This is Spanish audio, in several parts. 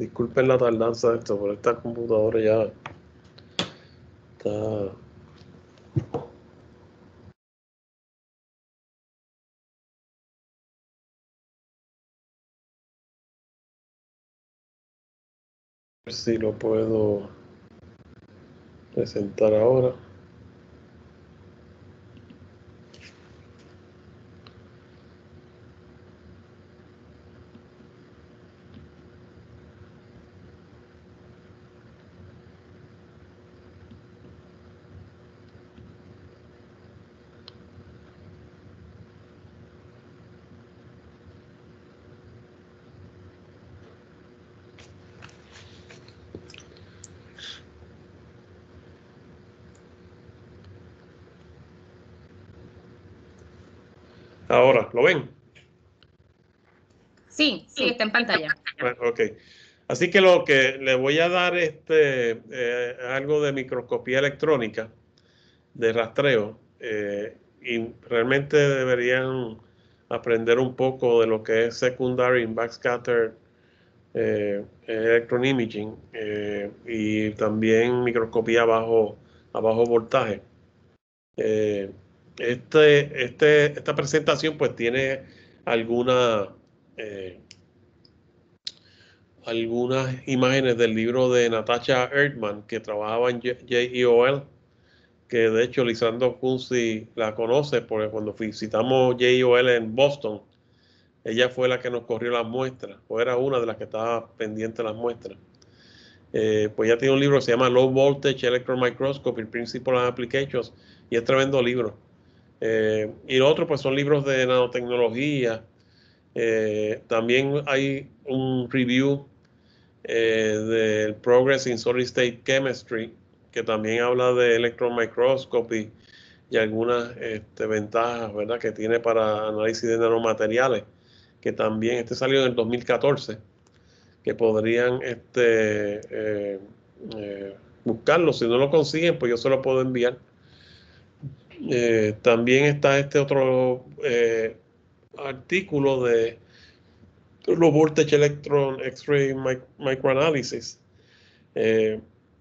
Disculpen la tardanza de esto, pero esta computadora ya está A ver si lo puedo presentar ahora. Así que lo que le voy a dar este eh, algo de microscopía electrónica de rastreo eh, y realmente deberían aprender un poco de lo que es secondary backscatter eh, electron imaging y también microscopía bajo a bajo voltaje. Este, este, esta presentación pues tiene alguna algunas imágenes del libro de Natasha Erdman que trabajaba en JEOL, que de hecho Lisandro Kunzi la conoce porque cuando visitamos JEOL en Boston, ella fue la que nos corrió las muestras, o era una de las que estaba pendiente de las muestras. Eh, pues ya tiene un libro que se llama Low Voltage Electron Microscopy, Principal and Applications, y es tremendo libro. Eh, y lo otro, pues son libros de nanotecnología. Eh, también hay un review eh, del Progress in Solid State Chemistry, que también habla de Electron Microscopy y algunas este, ventajas que tiene para análisis de nanomateriales, que también este salió en el 2014, que podrían este, eh, eh, buscarlo. Si no lo consiguen, pues yo se lo puedo enviar. también está este otro artículo de los voltage electron X-ray microanálisis. Eh,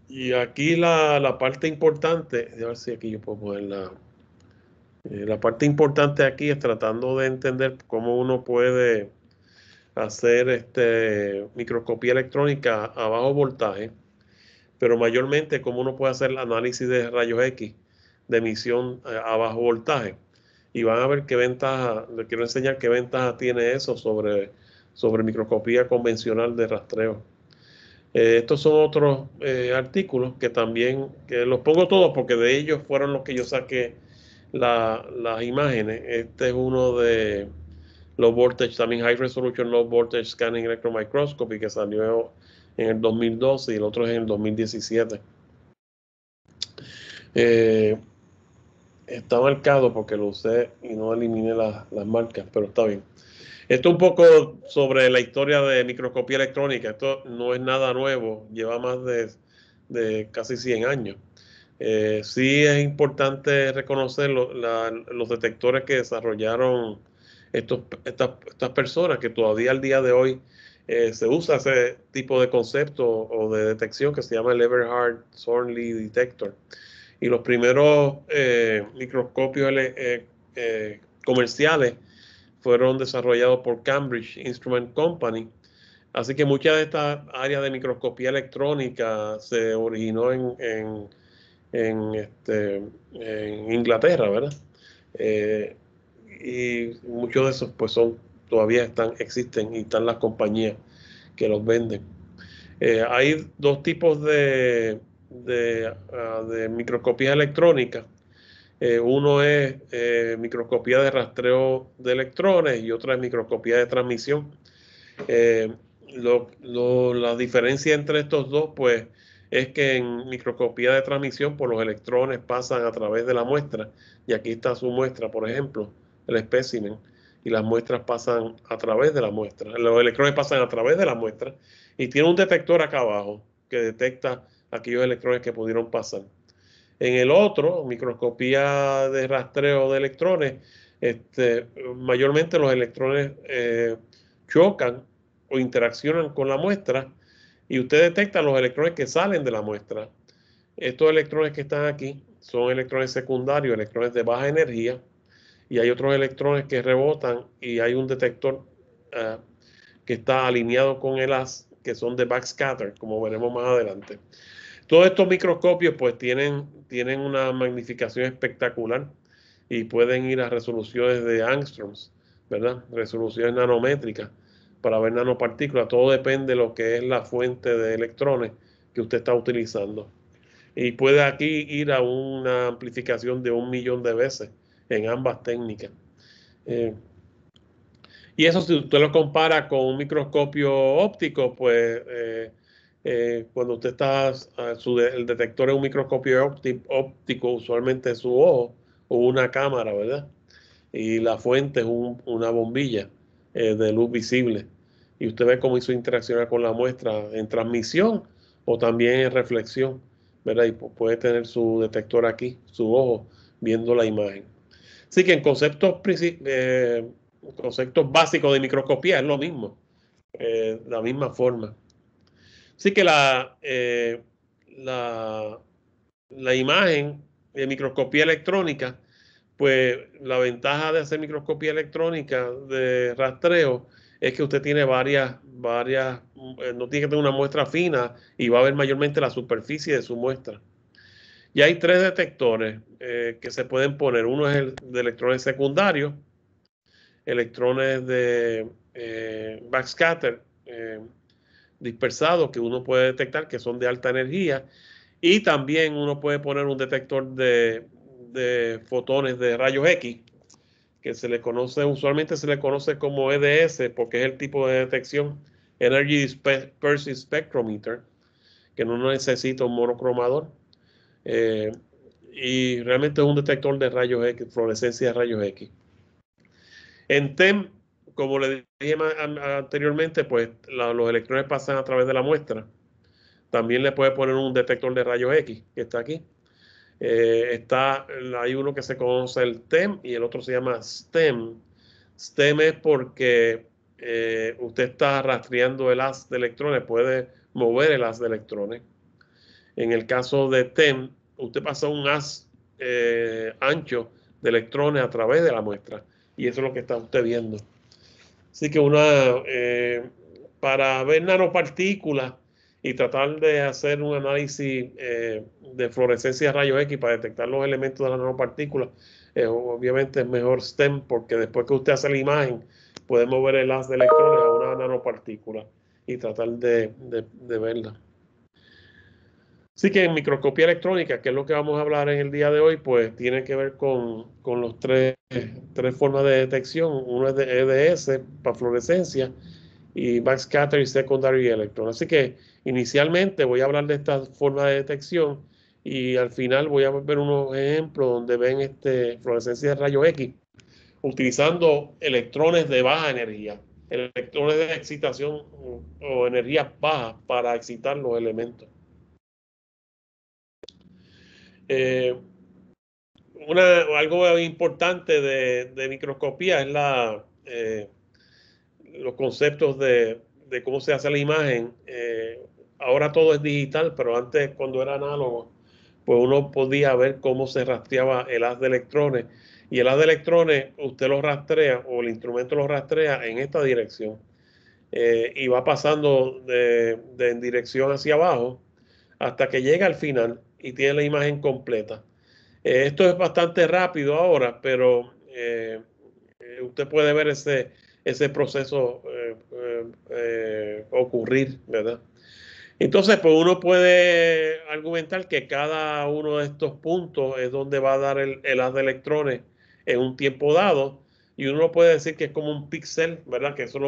y aquí la, parte importante, a ver si aquí yo puedo ponerla. Eh, la parte importante aquí es tratando de entender cómo uno puede hacer este, microscopía electrónica a bajo voltaje, pero mayormente cómo uno puede hacer análisis de rayos X de emisión eh, a bajo voltaje. Y van a ver qué ventaja, les quiero enseñar qué ventaja tiene eso sobre sobre microscopía convencional de rastreo. Eh, estos son otros eh, artículos que también que los pongo todos porque de ellos fueron los que yo saqué las imágenes. Este es uno de low voltage, también high resolution low voltage scanning electron microscopy que salió en el 2012 y el otro es en el 2017. Eh, está marcado porque lo usé y no eliminé las marcas, pero está bien. Esto un poco sobre la historia de microscopía electrónica. Esto no es nada nuevo, lleva más de, casi 100 años. Eh, sí es importante reconocer los detectores que desarrollaron estas, personas que todavía al día de hoy eh, se usa ese tipo de concepto o de detección que se llama el Everhard Sornley Detector. Y los primeros eh, microscopios comerciales fueron desarrollados por Cambridge Instrument Company. Así que muchas de estas áreas de microscopía electrónica se originó en, este, Inglaterra, ¿verdad? Eh, y muchos de esos pues son todavía están, existen y están las compañías que los venden. Eh, hay dos tipos de, de, ah, de microscopía electrónica eh, uno es eh, microscopía de rastreo de electrones y otra es microscopía de transmisión. Eh, lo, la diferencia entre estos dos, pues, es que en microscopía de transmisión, por pues, los electrones pasan a través de la muestra, y aquí está su muestra, por ejemplo, el espécimen, y las muestras pasan a través de la muestra, los electrones pasan a través de la muestra, y tiene un detector acá abajo que detecta aquellos electrones que pudieron pasar. En el otro, microscopía de rastreo de electrones, este, mayormente los electrones eh, chocan o interaccionan con la muestra y usted detecta los electrones que salen de la muestra. Estos electrones que están aquí son electrones secundarios, electrones de baja energía, y hay otros electrones que rebotan y hay un detector eh, que está alineado con el AS, que son de backscatter, como veremos más adelante. Todos estos microscopios pues tienen, tienen una magnificación espectacular y pueden ir a resoluciones de angstroms, ¿verdad? Resoluciones nanométricas para ver nanopartículas. Todo depende de lo que es la fuente de electrones que usted está utilizando. Y puede aquí ir a una amplificación de un millón de veces en ambas técnicas. Eh, y eso si usted lo compara con un microscopio óptico, pues eh, eh, cuando usted está, ah, el detector es un microscopio óptico, usualmente su ojo o una cámara, ¿verdad? Y la fuente es una bombilla eh, de luz visible. Y usted ve cómo hizo interaccionar con la muestra en transmisión o también en reflexión, ¿verdad? Y puede tener su detector aquí, su ojo, viendo la imagen. Así que en conceptos, eh, conceptos básicos de microscopía es lo mismo, la misma forma. Así que eh, la, la, imagen de microscopía electrónica, pues la ventaja de hacer microscopía electrónica de rastreo es que usted tiene varias, varias, eh, no tiene que tener una muestra fina y va a ver mayormente la superficie de su muestra. Y hay tres detectores eh, que se pueden poner. Uno es el de electrones secundarios, electrones de backscatter, dispersados que uno puede detectar que son de alta energía y también uno puede poner un detector de, de fotones de rayos X que se le conoce, usualmente se le conoce como EDS porque es el tipo de detección Energy Dispersion Spectrometer que no necesita un monocromador eh, y realmente es un detector de rayos X, fluorescencia de rayos X. En TEM como le dije anteriormente, pues los electrones pasan a través de la muestra. También le puede poner un detector de rayos X, que está aquí. Eh, está, hay uno que se conoce el TEM y el otro se llama STEM. STEM es porque eh, usted está rastreando el haz de electrones, puede mover el haz de electrones. En el caso de TEM, usted pasa un haz eh, ancho de electrones a través de la muestra y eso es lo que está usted viendo. Así que una, eh, para ver nanopartículas y tratar de hacer un análisis eh, de fluorescencia rayos X para detectar los elementos de la nanopartícula, eh, obviamente es mejor STEM porque después que usted hace la imagen, puede ver el haz de electrones a una nanopartícula y tratar de verla. Así que en microscopía electrónica, que es lo que vamos a hablar en el día de hoy, pues tiene que ver con, con los tres, formas de detección. Uno es de EDS, para fluorescencia, y backscatter y secondary electron. Así que inicialmente voy a hablar de estas formas de detección y al final voy a ver unos ejemplos donde ven este fluorescencia de rayos X utilizando electrones de baja energía, electrones de excitación o energía bajas para excitar los elementos. Eh, algo importante de, microscopía es eh, los conceptos de, cómo se hace la imagen. Eh, ahora todo es digital, pero antes cuando era análogo, pues uno podía ver cómo se rastreaba el haz de electrones. Y el haz de electrones usted lo rastrea o el instrumento lo rastrea en esta dirección. y va pasando de, en dirección hacia abajo hasta que llega al final y tiene la imagen completa. Eh, esto es bastante rápido ahora, pero eh, eh, usted puede ver ese, ese proceso ocurrir, ¿verdad? Entonces, pues uno puede argumentar que cada uno de estos puntos es donde va a dar el, el haz de electrones en un tiempo dado. Y uno puede decir que es como un píxel, ¿verdad? Que eso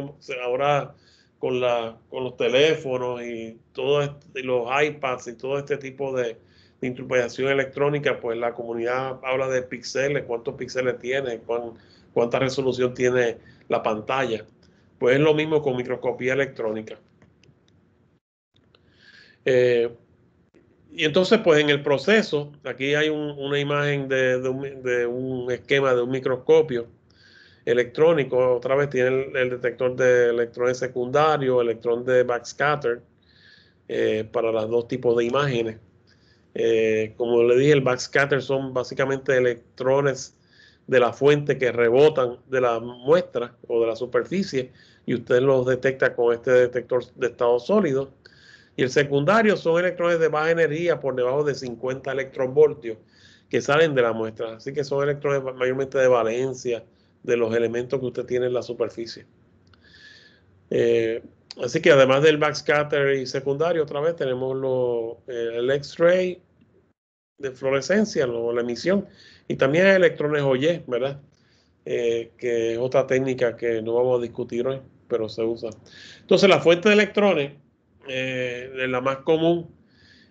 ahora con, la, con los teléfonos y todos este, los iPads y todo este tipo de, de interpretación electrónica, pues la comunidad habla de píxeles, cuántos píxeles tiene, cuánta resolución tiene la pantalla. Pues es lo mismo con microscopía electrónica. Eh, y entonces, pues en el proceso, aquí hay una imagen de, un, esquema de un microscopio electrónico. Otra vez tiene el, detector de electrones secundarios, electrón de backscatter, eh, para los dos tipos de imágenes. Eh, como le dije, el backscatter son básicamente electrones de la fuente que rebotan de la muestra o de la superficie y usted los detecta con este detector de estado sólido. Y el secundario son electrones de baja energía por debajo de 50 electronvoltios que salen de la muestra. Así que son electrones mayormente de valencia de los elementos que usted tiene en la superficie. Eh, Así que además del backscatter y secundario, otra vez tenemos lo, eh, el X-ray de fluorescencia, o la emisión, y también electrones OYE, ¿verdad? Eh, que es otra técnica que no vamos a discutir hoy, pero se usa. Entonces, la fuente de electrones, eh, la más común,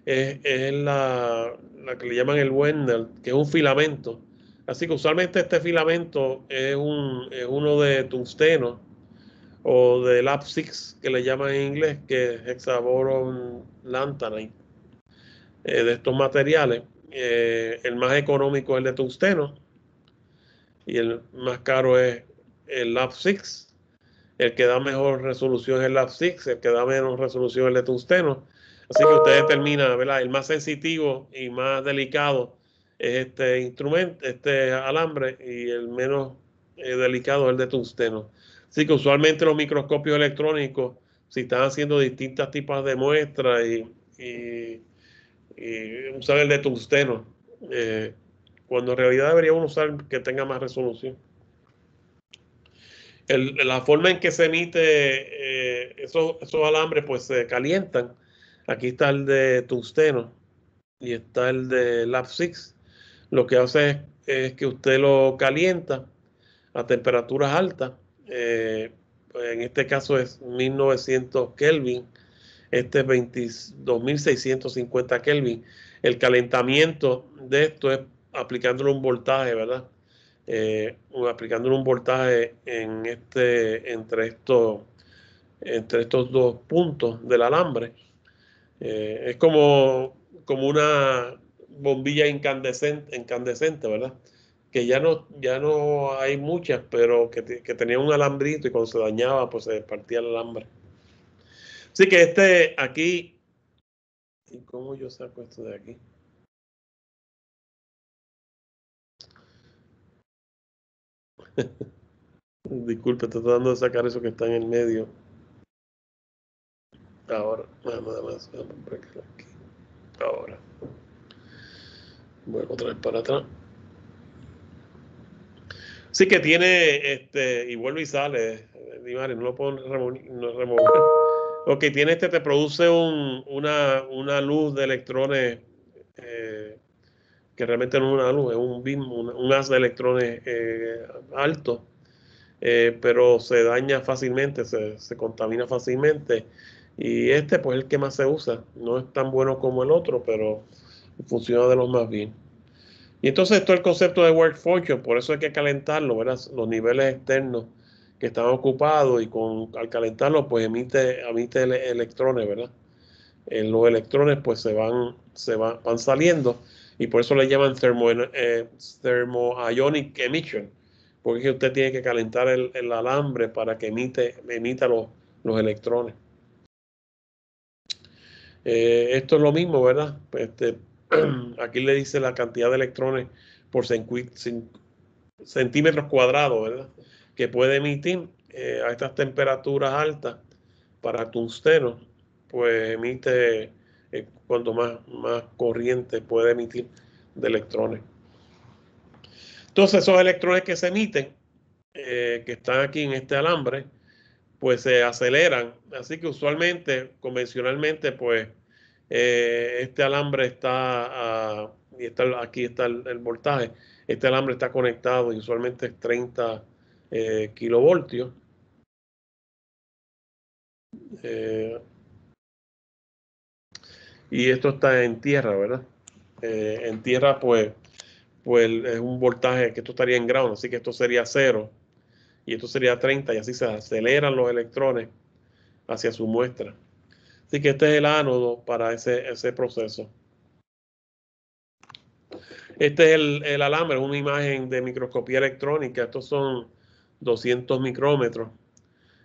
es, la, que le llaman el Wendell, que es un filamento. Así que usualmente este filamento es, un, es uno de tungsteno o del six que le llaman en inglés, que es hexaboron lantanite, eh, de estos materiales. Eh, el más económico es el de tungsteno y el más caro es el six El que da mejor resolución es el Lapsix, el que da menos resolución es el de tungsteno. Así que usted determina, ¿verdad? El más sensitivo y más delicado es este instrumento, este alambre, y el menos eh, delicado es el de tungsteno. Así que usualmente los microscopios electrónicos, si están haciendo distintas tipos de muestras y, usar usan el de tungsteno, eh, cuando en realidad debería uno usar que tenga más resolución. la forma en que se emite eh, esos, alambres, pues se calientan. Aquí está el de tungsteno y está el de Lab 6. Lo que hace es que usted lo calienta a temperaturas altas eh, pues, en este caso es 1900 Kelvin, este es 2650 Kelvin. El calentamiento de esto es aplicándole un voltaje, ¿verdad? Eh, aplicándole un voltaje en este, entre, estos, entre estos dos puntos del alambre. Eh, es como, como una bombilla incandescente, ¿verdad? que ya no, ya no hay muchas, pero que, tenía un alambrito y cuando se dañaba, pues se partía el alambre. Así que este aquí, ¿y cómo yo saco esto de aquí? Disculpe, estoy tratando de sacar eso que está en el medio. Ahora, nada más, aquí. Ahora. Vuelvo otra vez para atrás. Sí que tiene, este, y vuelve y sale, no lo puedo remover. Ok, tiene este, te produce una, una, luz de electrones eh, que realmente no es una luz, es un beam, un, haz de electrones eh, alto, eh, pero se daña fácilmente, se, se contamina fácilmente. Y este, pues, es el que más se usa. No es tan bueno como el otro, pero funciona de los más bien. Y entonces todo el concepto de work function, por eso hay que calentarlo, ¿verdad? los niveles externos que están ocupados y con, al calentarlo pues emite, emite electrones, ¿verdad? Eh, los electrones pues se van, se van, van saliendo y por eso le llaman thermo, eh, thermoionic emission, porque usted tiene que calentar el, alambre para que emite, emita los, los electrones. Eh, esto es lo mismo, ¿verdad? Este, aquí le dice la cantidad de electrones por centímetros cuadrados, ¿verdad? Que puede emitir eh, a estas temperaturas altas para tungsteno, pues emite eh, cuanto más, más corriente puede emitir de electrones. Entonces esos electrones que se emiten, eh, que están aquí en este alambre, pues se aceleran. Así que usualmente, convencionalmente, pues eh, este alambre está, y está aquí está el, voltaje, este alambre está conectado y usualmente es 30 eh, kilovoltios. Eh, y esto está en tierra, ¿verdad? en tierra, pues, pues es un voltaje que esto estaría en ground, así que esto sería cero y esto sería 30 y así se aceleran los electrones hacia su muestra. Así que este es el ánodo para ese, proceso. Este es el, el alambre, una imagen de microscopía electrónica. Estos son 200 micrómetros.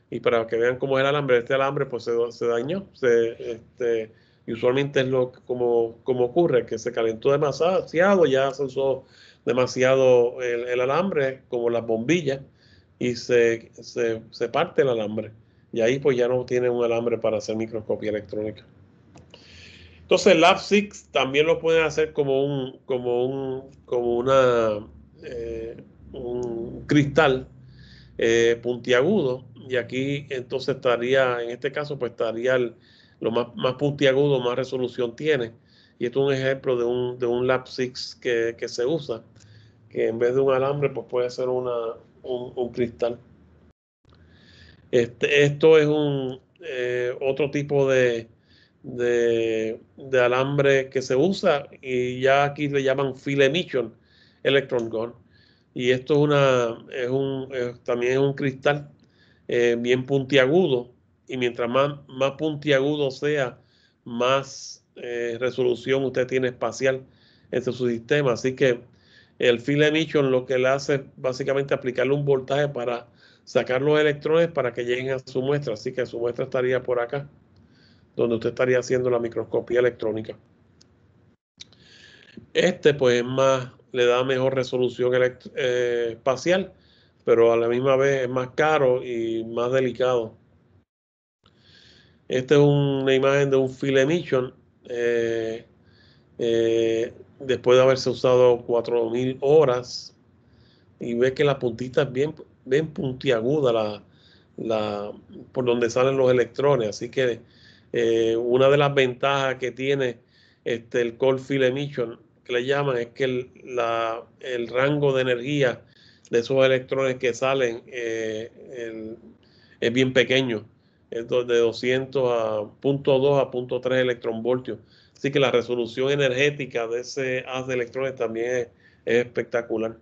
Y para que vean cómo es el alambre, este alambre pues se, dañó. Este, y usualmente es lo como, como ocurre, que se calentó demasiado, ya se usó demasiado el, alambre, como las bombillas, y se, se parte el alambre. Y ahí pues ya no tiene un alambre para hacer microscopía electrónica. Entonces el Lab6 también lo pueden hacer como un, como como una, eh, un cristal eh, puntiagudo. Y aquí entonces estaría, en este caso, pues estaría lo más, puntiagudo, más resolución tiene. Y esto es un ejemplo de un, de un que, se usa, que en vez de un alambre, pues puede ser un, un cristal. Este, esto es un eh, otro tipo de, alambre que se usa y ya aquí le llaman fill emission electron gun. Y esto es una, también es un cristal eh, bien puntiagudo y mientras más, más puntiagudo sea, más eh, resolución usted tiene espacial entre su sistema. Así que el fill emission lo que le hace es básicamente aplicarle un voltaje para sacar los electrones para que lleguen a su muestra. Así que su muestra estaría por acá, donde usted estaría haciendo la microscopía electrónica. Este pues es más, le da mejor resolución eh, espacial, pero a la misma vez es más caro y más delicado. Esta es una imagen de un Filemission. emission. Eh, eh, después de haberse usado 4000 horas y ve que la puntita es bien bien puntiaguda la, la, por donde salen los electrones. Así que eh, una de las ventajas que tiene este, el cold field emission, que le llaman, es que el, la, el rango de energía de esos electrones que salen eh, es bien pequeño, es de 200 a 0.2 a 0.3 electronvoltios. Así que la resolución energética de ese haz de electrones también es espectacular.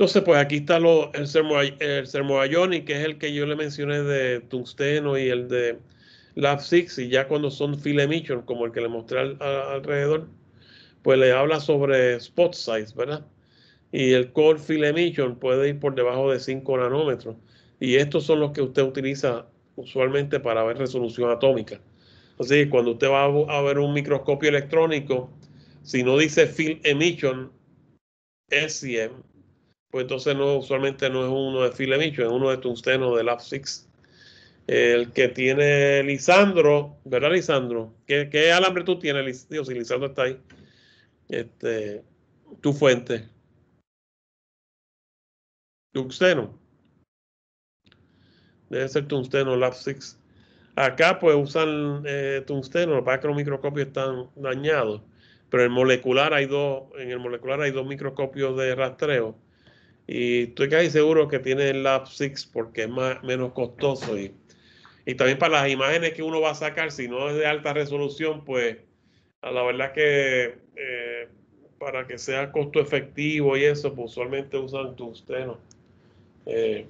Entonces, pues aquí está el, sermo, el que es el que yo le mencioné de tungsteno y el de lab 6, y ya cuando son fill emission, como el que le mostré alrededor, pues le habla sobre spot size, ¿verdad? Y el core fill emission puede ir por debajo de 5 nanómetros. Y estos son los que usted utiliza usualmente para ver resolución atómica. Así que cuando usted va a ver un microscopio electrónico, si no dice fill emission, SM pues entonces no, usualmente no es uno de filemicho, es uno de Tungsteno de Lapsix. El que tiene Lisandro, ¿verdad Lisandro? ¿Qué, alambre tú tienes, Dios, si Lisandro está ahí? Este, tu fuente. Tungsteno. Debe ser tungsteno Lapsix. Acá pues usan eh, tungsteno, lo que pasa es que los microscopios están dañados, pero en molecular hay dos, en el molecular hay dos microscopios de rastreo y estoy casi seguro que tiene el Lab 6 porque es más, menos costoso. Y, también para las imágenes que uno va a sacar, si no es de alta resolución, pues a la verdad que eh, para que sea costo efectivo y eso, pues usualmente usan tus tenos. Eh,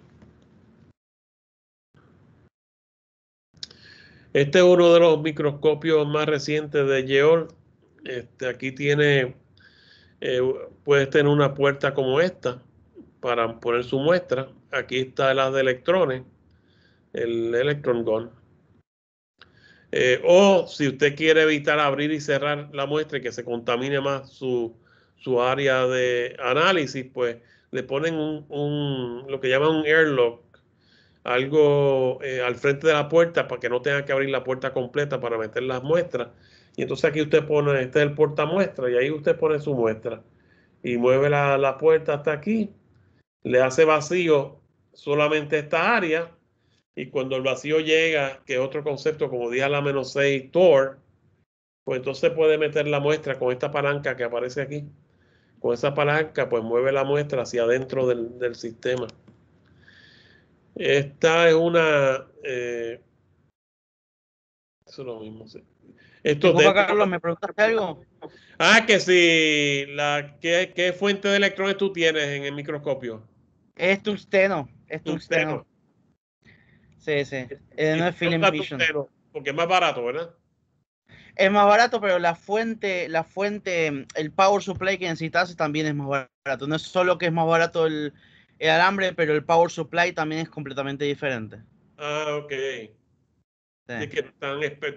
este es uno de los microscopios más recientes de Geol. Este, aquí tiene, eh, puedes tener una puerta como esta para poner su muestra. Aquí está la de electrones, el electron gun. Eh, o si usted quiere evitar abrir y cerrar la muestra y que se contamine más su, área de análisis, pues le ponen un, lo que llaman un airlock, algo eh, al frente de la puerta para que no tenga que abrir la puerta completa para meter las muestras. Y entonces aquí usted pone, este es el porta muestra y ahí usted pone su muestra y mueve la, la puerta hasta aquí le hace vacío solamente esta área y cuando el vacío llega, que es otro concepto, como dije a la menos 6 TOR, pues entonces puede meter la muestra con esta palanca que aparece aquí. Con esa palanca, pues mueve la muestra hacia adentro del, sistema. Esta es una... Eh, eso es lo mismo, Esto de... algo? Ah, que sí. La, ¿qué, ¿Qué fuente de electrones tú tienes en el microscopio? Es tungsteno, es tungsteno. Sí, sí. no es film porque es más barato, ¿verdad? Es más barato, pero la fuente, la fuente, el power supply que necesitas también es más barato. No es solo que es más barato el, alambre, pero el power supply también es completamente diferente. Ah, ok. Es que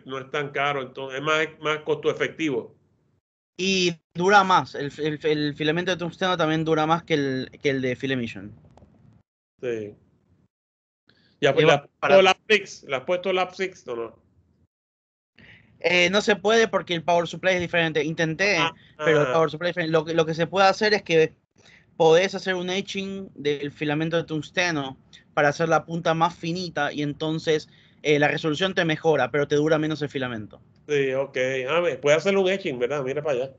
no es, tan, caro, entonces es más, costo efectivo. Y dura más, el, filamento de tungsteno también dura más que el, que el de Filemission. Sí. Ya, la, para... has puesto el eh, 6, no se puede porque el power supply es diferente. Intenté, ah, pero el ah. power supply es diferente. Lo que, se puede hacer es que podés hacer un etching del filamento de tungsteno para hacer la punta más finita y entonces eh, la resolución te mejora, pero te dura menos el filamento. Sí, ok. Ah, puedes hacer un etching, ¿verdad? Mira para allá.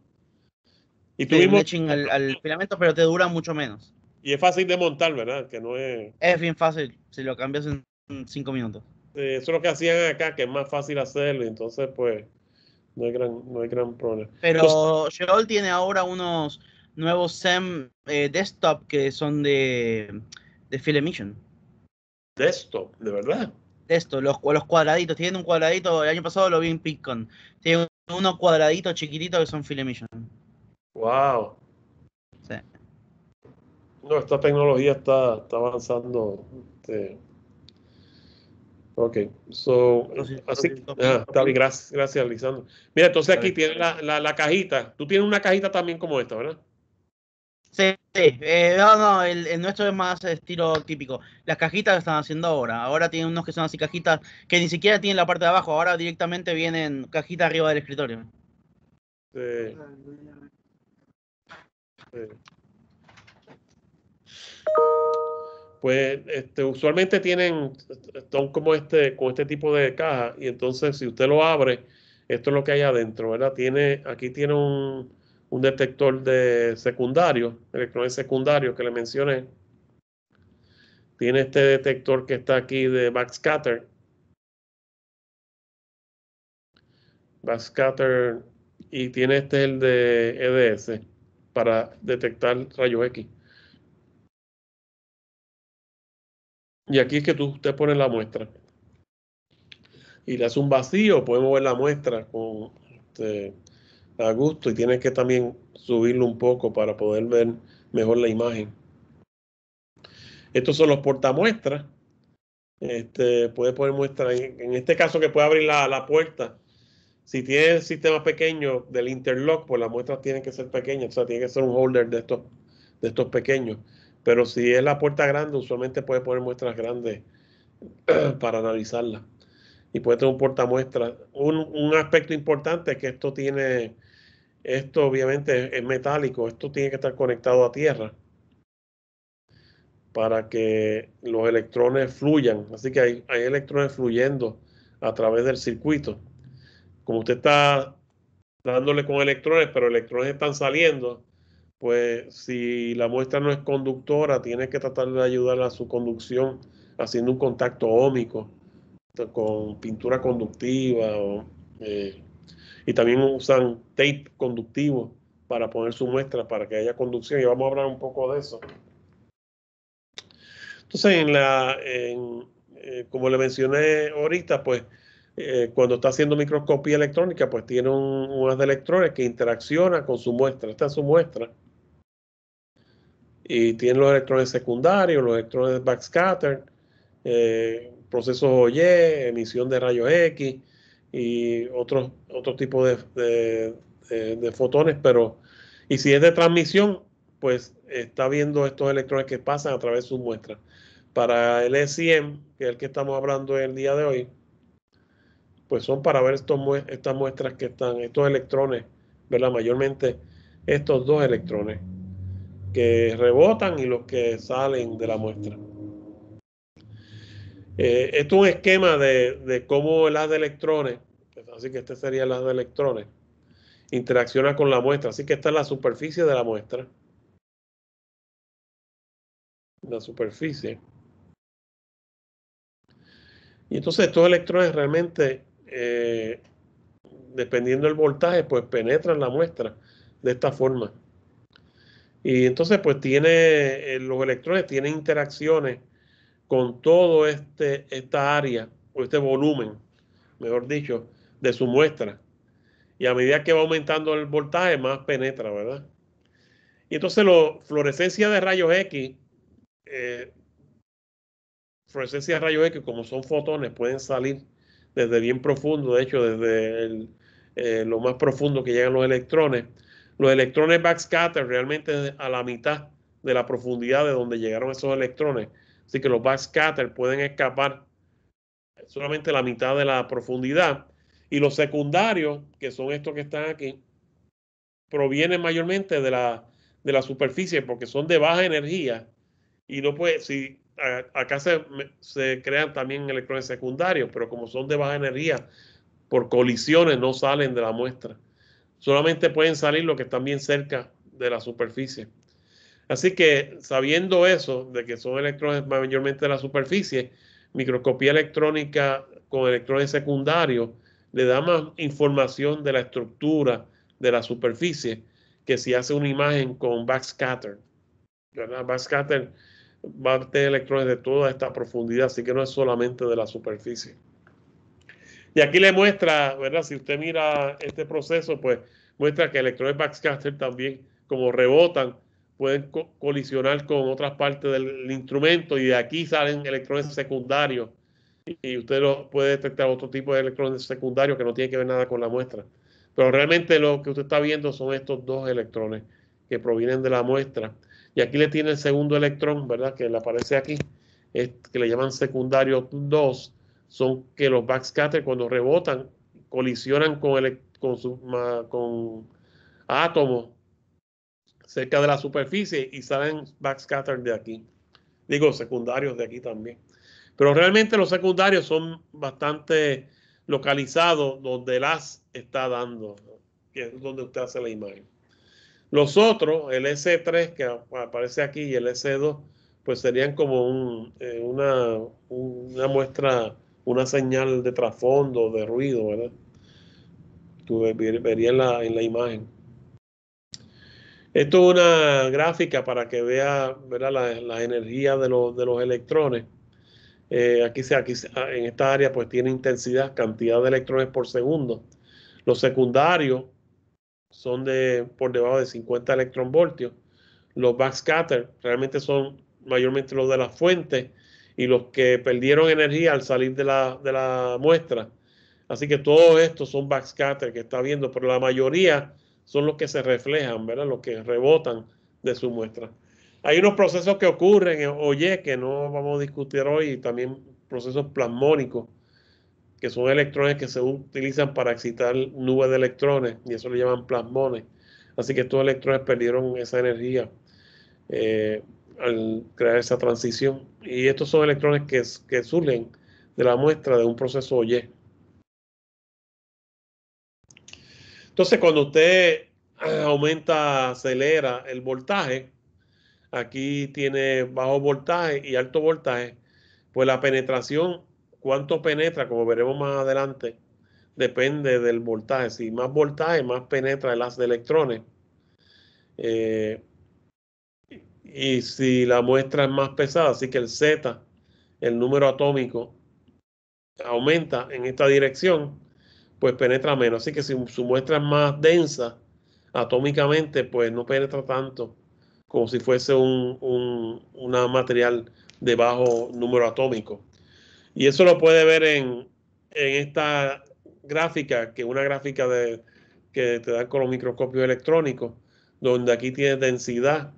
Y tuvimos... etching al, filamento, pero te dura mucho menos. Y es fácil de montar, ¿verdad? Que no es... Es bien fácil, si lo cambias en cinco minutos. eso es lo que hacían acá, que es más fácil hacerlo, entonces pues no hay gran, hay gran problema. Pero Sheol tiene ahora unos nuevos SEM eh, desktop que son de, de Desktop, de verdad. Desktop, los, los cuadraditos, tienen un cuadradito, el año pasado lo vi en Pitcon. Tienen unos cuadraditos chiquititos que son FileMission. Wow. No, esta tecnología está, avanzando. Este, ok, so, así, ah, gracias, gracias, Lisandro. Mira, entonces aquí tiene la, cajita. Tú tienes una cajita también como esta, ¿verdad? Sí, sí. Eh, no, no, el, nuestro es más estilo típico. Las cajitas que están haciendo ahora. Ahora tienen unos que son así cajitas que ni siquiera tienen la parte de abajo. Ahora directamente vienen cajitas arriba del escritorio. Sí. Ah, sí pues este, usualmente tienen, son como este, con este tipo de caja y entonces si usted lo abre, esto es lo que hay adentro, ¿verdad? Tiene, aquí tiene un, un detector de secundario, electrones secundarios que le mencioné. Tiene este detector que está aquí de backscatter. Backscatter y tiene este el de EDS para detectar rayos X. Y aquí es que tú te pones la muestra. Y le hace un vacío, Podemos mover la muestra con este, a gusto y tienes que también subirlo un poco para poder ver mejor la imagen. Estos son los portamuestras. Este, puede poner muestra, en, este caso que puede abrir la, la puerta. Si tienes sistema pequeño del interlock, pues la muestra tiene que ser pequeñas, o sea, tiene que ser un holder de estos, de estos pequeños. Pero si es la puerta grande, usualmente puede poner muestras grandes para analizarla. Y puede tener un portamuestra. Un, un aspecto importante es que esto tiene, esto obviamente es metálico, esto tiene que estar conectado a tierra para que los electrones fluyan. Así que hay, hay electrones fluyendo a través del circuito. Como usted está dándole con electrones, pero electrones están saliendo, pues si la muestra no es conductora, tiene que tratar de ayudar a su conducción haciendo un contacto ómico con pintura conductiva eh, y también usan tape conductivo para poner su muestra para que haya conducción y vamos a hablar un poco de eso. Entonces, en la, eh, como le mencioné ahorita, pues eh, cuando está haciendo microscopía electrónica, pues tiene un, unas de electrones que interacciona con su muestra. Esta es su muestra y tiene los electrones secundarios, los electrones backscatter, eh, procesos OY, emisión de rayos X y otro tipo de, fotones, pero y si es de transmisión, pues está viendo estos electrones que pasan a través de sus muestras. Para el SIM, e que es el que estamos hablando el día de hoy, pues son para ver estas muestras que están, estos electrones, ¿verdad? Mayormente estos dos electrones que rebotan y los que salen de la muestra. esto eh, es un esquema de, cómo las de electrones, así que este sería las de electrones, interacciona con la muestra. Así que esta es la superficie de la muestra. La superficie. Y entonces estos electrones realmente, eh, dependiendo del voltaje, pues penetran la muestra de esta forma. Y entonces, pues tiene, eh, los electrones tienen interacciones con todo este, esta área, o este volumen, mejor dicho, de su muestra. Y a medida que va aumentando el voltaje, más penetra, ¿verdad? Y entonces, la fluorescencia de rayos X, eh, fluorescencia de rayos X, como son fotones, pueden salir desde bien profundo, de hecho, desde eh, lo más profundo que llegan los electrones los electrones backscatter realmente a la mitad de la profundidad de donde llegaron esos electrones. Así que los backscatter pueden escapar solamente la mitad de la profundidad. Y los secundarios, que son estos que están aquí, provienen mayormente de la, de la superficie porque son de baja energía. Y no puede, si acá se crean también electrones secundarios, pero como son de baja energía, por colisiones no salen de la muestra solamente pueden salir los que están bien cerca de la superficie. Así que sabiendo eso, de que son electrones mayormente de la superficie, microscopía electrónica con electrones secundarios le da más información de la estructura de la superficie que si hace una imagen con backscatter. ¿verdad? Backscatter va a tener electrones de toda esta profundidad, así que no es solamente de la superficie. Y aquí le muestra, ¿verdad? Si usted mira este proceso, pues muestra que electrones backscatter también, como rebotan, pueden colisionar con otras partes del instrumento y de aquí salen electrones secundarios. Y, usted puede detectar otro tipo de electrones secundarios que no tiene que ver nada con la muestra. Pero realmente lo que usted está viendo son estos dos electrones que provienen de la muestra. Y aquí le tiene el segundo electrón, ¿verdad? Que le aparece aquí, es, que le llaman secundario 2 son que los backscatter cuando rebotan colisionan con, el, con, con átomos cerca de la superficie y salen backscatter de aquí. Digo, secundarios de aquí también. Pero realmente los secundarios son bastante localizados donde las está dando, que es donde usted hace la imagen. Los otros, el S3 que aparece aquí y el S2, pues serían como eh, una, una muestra una señal de trasfondo, de ruido, ¿verdad? Tú verías en la, imagen. Esto es una gráfica para que vea ¿verdad? La, de los, electrones. Eh, aquí, aquí ah, en esta área pues tiene intensidad, cantidad de electrones por segundo. Los secundarios son de por debajo de 50 electronvoltios. Los backscatter realmente son mayormente los de las fuentes y los que perdieron energía al salir de la, muestra. Así que todo estos son backscatter que está viendo, pero la mayoría son los que se reflejan, ¿verdad? Los que rebotan de su muestra. Hay unos procesos que ocurren eh, OYE que no vamos a discutir hoy, y también procesos plasmónicos, que son electrones que se utilizan para excitar nubes de electrones, y eso le llaman plasmones. Así que estos electrones perdieron esa energía. Eh, crear esa transición. Y estos son electrones que, que surgen de la muestra de un proceso Y. Entonces, cuando usted ah, aumenta, acelera el voltaje, aquí tiene bajo voltaje y alto voltaje, pues la penetración, cuánto penetra, como veremos más adelante, depende del voltaje. Si más voltaje, más penetra el de electrones. Eh, y si la muestra es más pesada, así que el Z, el número atómico, aumenta en esta dirección, pues penetra menos. Así que si su muestra es más densa atómicamente, pues no penetra tanto como si fuese un, material de bajo número atómico. Y eso lo puede ver en, en esta gráfica, que es una gráfica de, que te dan con los microscopios electrónicos, donde aquí tiene densidad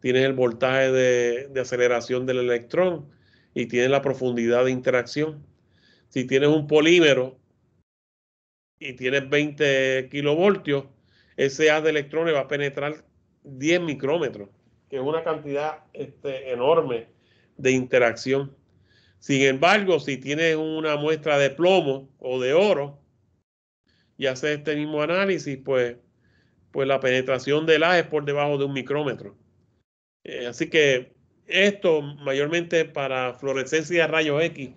tienes el voltaje de, aceleración del electrón y tienes la profundidad de interacción. Si tienes un polímero y tienes 20 kilovoltios, ese haz de electrones va a penetrar 10 micrómetros, que es una cantidad este, enorme de interacción. Sin embargo, si tienes una muestra de plomo o de oro y haces este mismo análisis, pues, pues la penetración del haz es por debajo de un micrómetro. Eh, así que esto mayormente para fluorescencia rayo X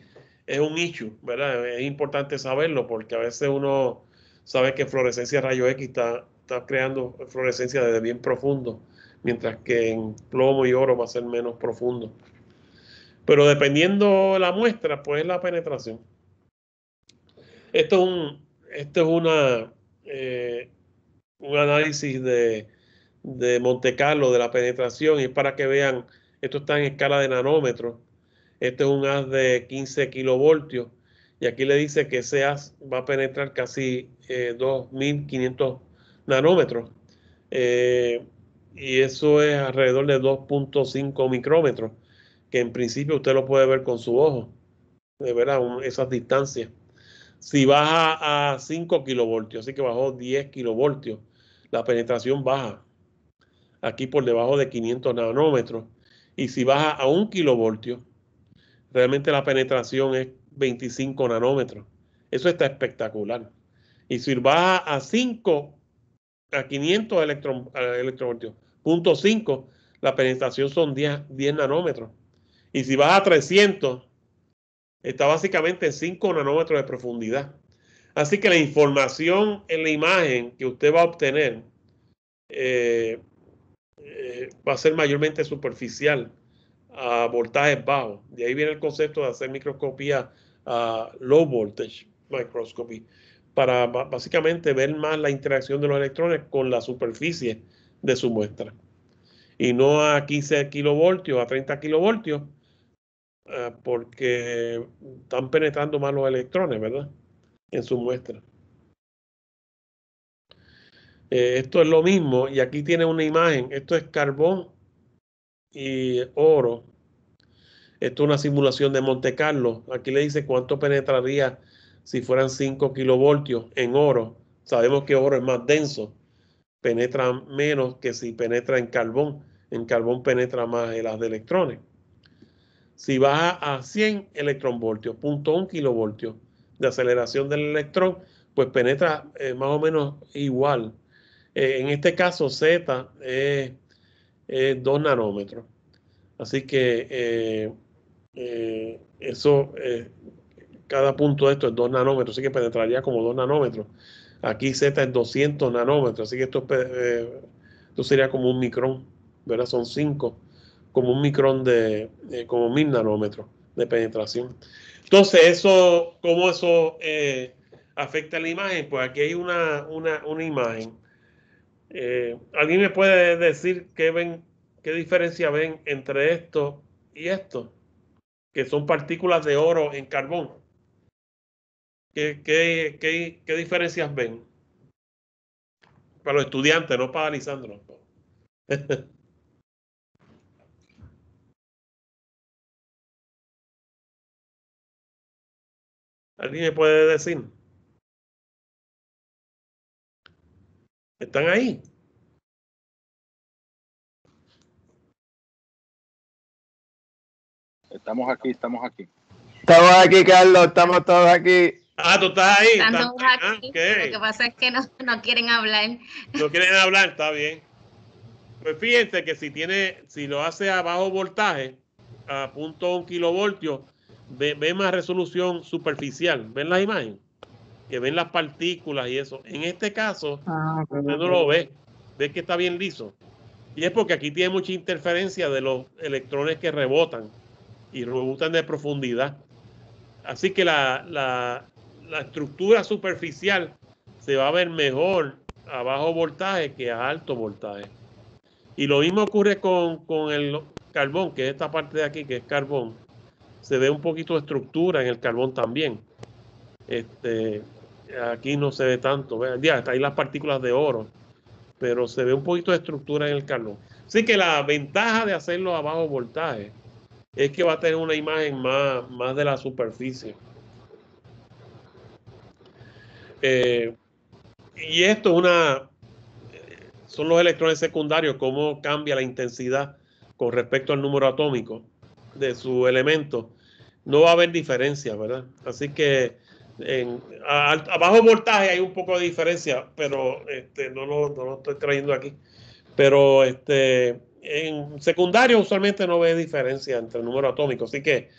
es un issue, ¿verdad? Es importante saberlo porque a veces uno sabe que fluorescencia rayo X está, creando fluorescencia desde bien profundo, mientras que en plomo y oro va a ser menos profundo. Pero dependiendo la muestra, pues la penetración. Esto es esto es una, eh, un análisis de de Monte Carlo, de la penetración, y para que vean, esto está en escala de nanómetros, este es un haz de 15 kilovoltios, y aquí le dice que ese haz va a penetrar casi 2.500 eh, nanómetros, eh, y eso es alrededor de 2.5 micrómetros, que en principio usted lo puede ver con su ojo, de verdad, esas distancias. Si baja a 5 kilovoltios, así que bajó 10 kilovoltios, la penetración baja, aquí por debajo de 500 nanómetros. Y si baja a un kilovoltio, realmente la penetración es 25 nanómetros. Eso está espectacular. Y si baja a 5, a 500 eh, electrovoltios, punto 5, la penetración son 10, nanómetros. Y si baja a 300, está básicamente 5 nanómetros de profundidad. Así que la información en la imagen que usted va a obtener eh, va a ser mayormente superficial a voltajes bajos. De ahí viene el concepto de hacer microscopía a low voltage microscopy para básicamente ver más la interacción de los electrones con la superficie de su muestra. Y no a 15 kilovoltios, a 30 kilovoltios, eh, porque están penetrando más los electrones, ¿verdad? En su muestra. Eh, esto es lo mismo y aquí tiene una imagen. Esto es carbón y oro. Esto es una simulación de Monte Carlo. Aquí le dice cuánto penetraría si fueran 5 kilovoltios en oro. Sabemos que oro es más denso. Penetra menos que si penetra en carbón. En carbón penetra más el haz de electrones. Si baja a 100 electronvoltios, .1 kilovoltios de aceleración del electrón, pues penetra eh, más o menos igual eh, en este caso, Z es, 2 nanómetros. Así que eh, eh, eso, cada punto de esto es 2 nanómetros, así que penetraría como 2 nanómetros. Aquí Z es 200 nanómetros, así que esto, esto sería como un micrón, ¿verdad? Son 5, como un micrón de, como 1000 nanómetros de penetración. Entonces, eso, ¿cómo eso afecta la imagen? Pues aquí hay una, una, una imagen eh, ¿Alguien me puede decir qué ven, qué diferencia ven entre esto y esto? Que son partículas de oro en carbón. ¿Qué, qué, diferencias ven? Para los estudiantes, no para pues. Lisandro. ¿Alguien me puede decir? ¿Están ahí? Estamos aquí, estamos aquí. Estamos aquí, Carlos, estamos todos aquí. Ah, tú estás ahí. Estamos aquí. Lo que pasa es que no, quieren hablar. No quieren hablar, está bien. Pues fíjense que si tiene, si lo hace a bajo voltaje, a punto un kilovoltio, ve, ve más resolución superficial. ¿Ven las imágenes? que ven las partículas y eso. En este caso, ah, no lo ve, ve que está bien liso. Y es porque aquí tiene mucha interferencia de los electrones que rebotan y rebotan de profundidad. Así que la, la, la estructura superficial se va a ver mejor a bajo voltaje que a alto voltaje. Y lo mismo ocurre con, con el carbón, que es esta parte de aquí, que es carbón. Se ve un poquito de estructura en el carbón también. Este, aquí no se ve tanto, ya está ahí las partículas de oro, pero se ve un poquito de estructura en el calor. Así que la ventaja de hacerlo a bajo voltaje es que va a tener una imagen más, más de la superficie. Eh, y esto es una, son los electrones secundarios, cómo cambia la intensidad con respecto al número atómico de su elemento. No va a haber diferencia, ¿verdad? Así que en, a, bajo voltaje hay un poco de diferencia, pero este, no, lo, estoy trayendo aquí. Pero este, en secundario usualmente no ve diferencia entre el número atómico. Así que,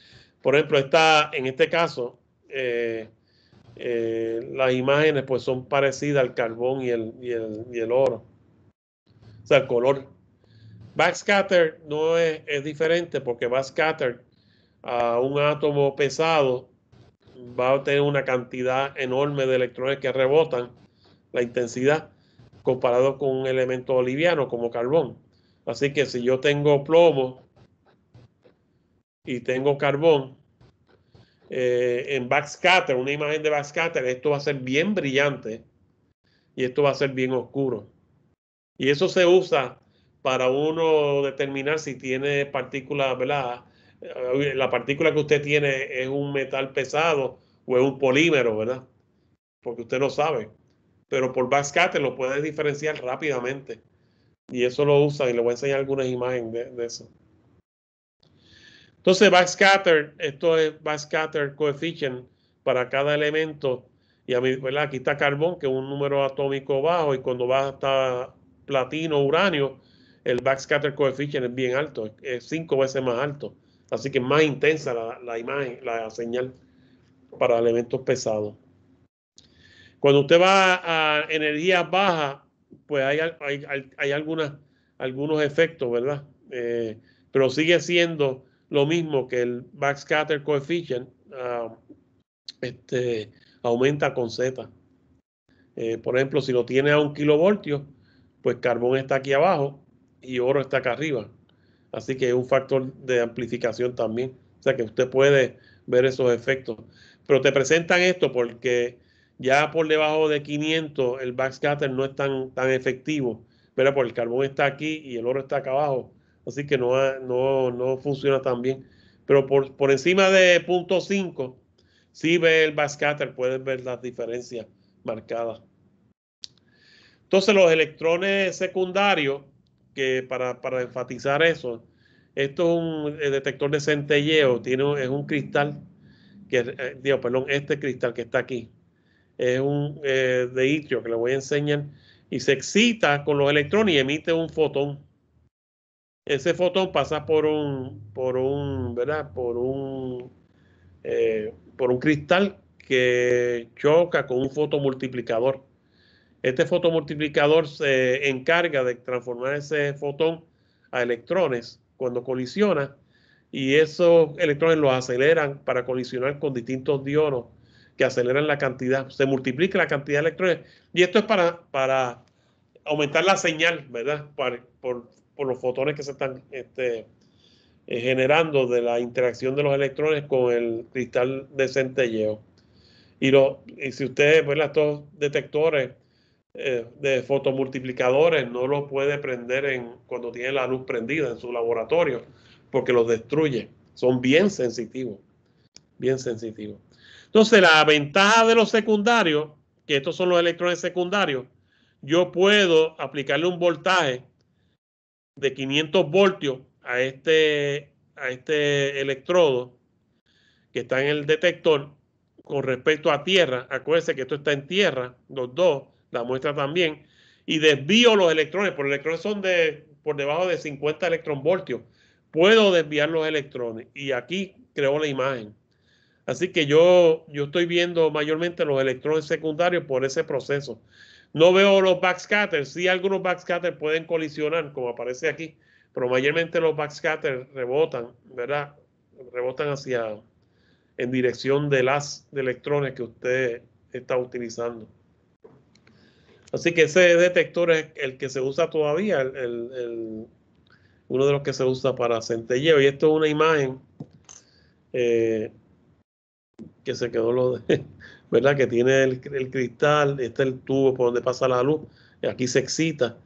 por ejemplo, está, en este caso, eh, eh, las imágenes pues son parecidas al carbón y el, y el, oro. O sea, el color. Backscatter no es, es diferente porque backscatter a un átomo pesado va a tener una cantidad enorme de electrones que rebotan la intensidad comparado con un elemento liviano como carbón. Así que si yo tengo plomo y tengo carbón eh, en backscatter, una imagen de backscatter, esto va a ser bien brillante y esto va a ser bien oscuro. Y eso se usa para uno determinar si tiene partículas, ¿verdad? Eh, la partícula que usted tiene es un metal pesado o es un polímero, ¿verdad? Porque usted no sabe. Pero por backscatter lo puede diferenciar rápidamente. Y eso lo usa, y le voy a enseñar algunas imágenes de, eso. Entonces, backscatter, esto es backscatter coefficient para cada elemento. Y aquí está carbón, que es un número atómico bajo, y cuando va hasta platino, uranio, el backscatter coefficient es bien alto, es cinco veces más alto. Así que es más intensa la, imagen, la señal para elementos pesados. Cuando usted va a energías bajas, pues hay, algunas, algunos efectos, ¿verdad? Eh, pero sigue siendo lo mismo que el backscatter coefficient ah, este, aumenta con Z. Eh, por ejemplo, si lo tiene a un kilovoltio, pues carbón está aquí abajo y oro está acá arriba. Así que es un factor de amplificación también. O sea que usted puede ver esos efectos. Pero te presentan esto porque ya por debajo de 500 el backscatter no es tan, tan efectivo. pero por el carbón está aquí y el oro está acá abajo. Así que no, no, funciona tan bien. Pero por, encima de 0.5, si ve el backscatter, puedes ver las diferencias marcadas. Entonces los electrones secundarios que para, para enfatizar eso, esto es un detector de centelleo, tiene, es un cristal, que, eh, perdón, este cristal que está aquí, es un eh, de itrio que le voy a enseñar, y se excita con los electrones y emite un fotón. Ese fotón pasa por un, por un, ¿verdad? Por un, eh, por un cristal que choca con un fotomultiplicador. Este fotomultiplicador se encarga de transformar ese fotón a electrones cuando colisiona y esos electrones los aceleran para colisionar con distintos dionos que aceleran la cantidad, se multiplica la cantidad de electrones. Y esto es para, para aumentar la señal, ¿verdad? Por, los fotones que se están este, eh, generando de la interacción de los electrones con el cristal de centelleo. Y, lo, y si ustedes ven estos detectores eh, de fotomultiplicadores no lo puede prender en, cuando tiene la luz prendida en su laboratorio, porque los destruye. Son bien sensitivos, bien sensitivos. Entonces, la ventaja de los secundarios, que estos son los electrones secundarios, yo puedo aplicarle un voltaje de 500 voltios a este, a este electrodo que está en el detector con respecto a tierra. Acuérdense que esto está en tierra, los dos la muestra también, y desvío los electrones, porque los electrones son de, por debajo de 50 electronvoltios. Puedo desviar los electrones y aquí creo la imagen. Así que yo, yo estoy viendo mayormente los electrones secundarios por ese proceso. No veo los backscatters. Sí, algunos backscatters pueden colisionar, como aparece aquí, pero mayormente los backscatters rebotan, ¿verdad? Rebotan hacia, en dirección de las de electrones que usted está utilizando. Así que ese detector es el que se usa todavía, uno de los que se usa para centelleo. Y esto es una imagen eh, que se quedó lo de, ¿verdad? Que tiene el, cristal, este es el tubo por donde pasa la luz, aquí se excita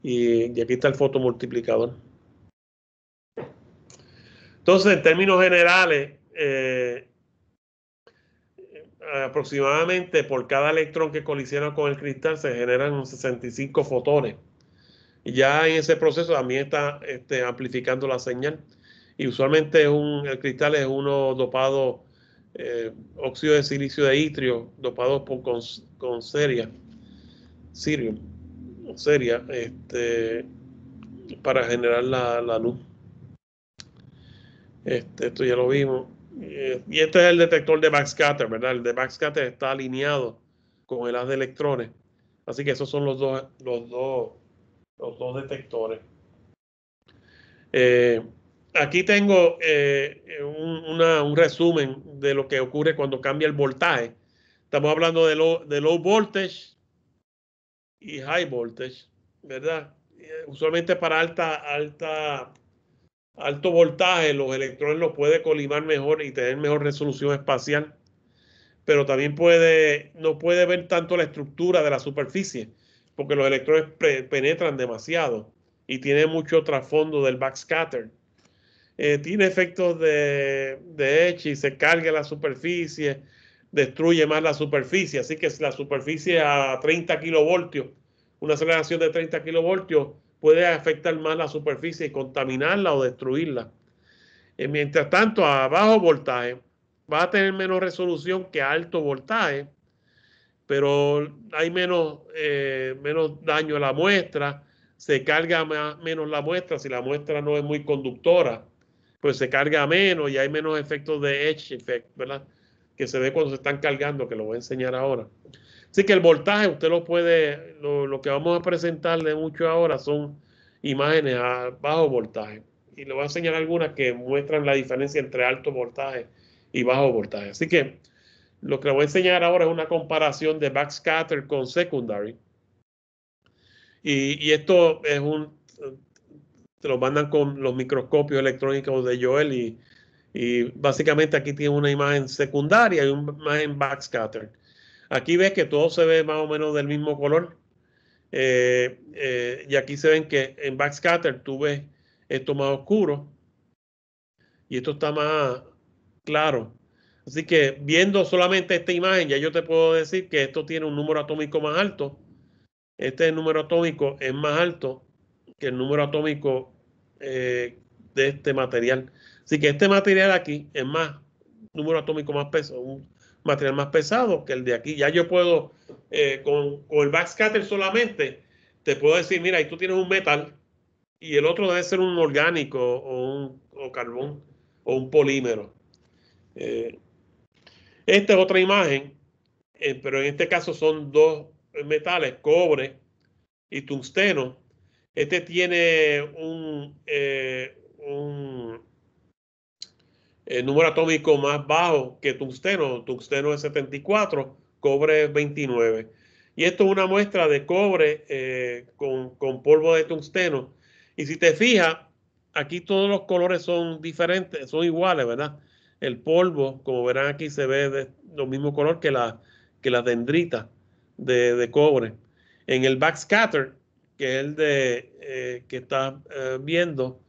y, aquí está el fotomultiplicador. Entonces, en términos generales, eh, eh, aproximadamente por cada electrón que colisiona con el cristal se generan 65 fotones. Y ya en ese proceso también está este, amplificando la señal. Y usualmente el cristal es uno dopado eh, óxido de silicio de itrio, dopado con, seria, sirio, seria, este, para generar la, luz. Este, esto ya lo vimos y este es el detector de backscatter, ¿verdad? El de backscatter está alineado con el haz de electrones. Así que esos son los dos, los dos, los dos detectores. Eh, aquí tengo eh, un, resumen de lo que ocurre cuando cambia el voltaje. Estamos hablando de low, voltage y high voltage, ¿verdad? Eh, usualmente para alta, alta alto voltaje, los electrones los puede colimar mejor y tener mejor resolución espacial, pero también puede, no puede ver tanto la estructura de la superficie, porque los electrones penetran demasiado y tiene mucho trasfondo del backscatter. Eh, tiene efectos de, de y se carga la superficie, destruye más la superficie. Así que es la superficie a 30 kilovoltios, una aceleración de 30 kilovoltios, puede afectar más la superficie y contaminarla o destruirla. Eh, mientras tanto, a bajo voltaje va a tener menos resolución que a alto voltaje, pero hay menos, eh, menos daño a la muestra, se carga más, menos la muestra, si la muestra no es muy conductora, pues se carga menos y hay menos efectos de edge effect, ¿verdad? Que se ve cuando se están cargando, que lo voy a enseñar ahora. Así que el voltaje, usted lo puede, lo, que vamos a presentarle mucho ahora son imágenes a bajo voltaje. Y le voy a enseñar algunas que muestran la diferencia entre alto voltaje y bajo voltaje. Así que lo que le voy a enseñar ahora es una comparación de backscatter con secondary. Y, y esto es un, te lo mandan con los microscopios electrónicos de Joel y, y básicamente aquí tiene una imagen secundaria y una imagen backscatter. Aquí ves que todo se ve más o menos del mismo color. Eh, eh, y aquí se ven que en backscatter tú ves esto más oscuro y esto está más claro. Así que viendo solamente esta imagen, ya yo te puedo decir que esto tiene un número atómico más alto. Este número atómico es más alto que el número atómico eh, de este material. Así que este material aquí es más número atómico más peso, material más pesado que el de aquí. Ya yo puedo, eh, con, el backscatter solamente, te puedo decir, mira, y tú tienes un metal y el otro debe ser un orgánico o un o carbón o un polímero. Eh, esta es otra imagen, eh, pero en este caso son dos metales, cobre y tungsteno. Este tiene un, un el número atómico más bajo que tungsteno, tungsteno es 74, cobre es 29. Y esto es una muestra de cobre eh, con, polvo de tungsteno. Y si te fijas, aquí todos los colores son diferentes, son iguales, ¿verdad? El polvo, como verán aquí, se ve de lo mismo color que la que la dendritas de, cobre. En el backscatter, que es el de, eh, que está eh, viendo,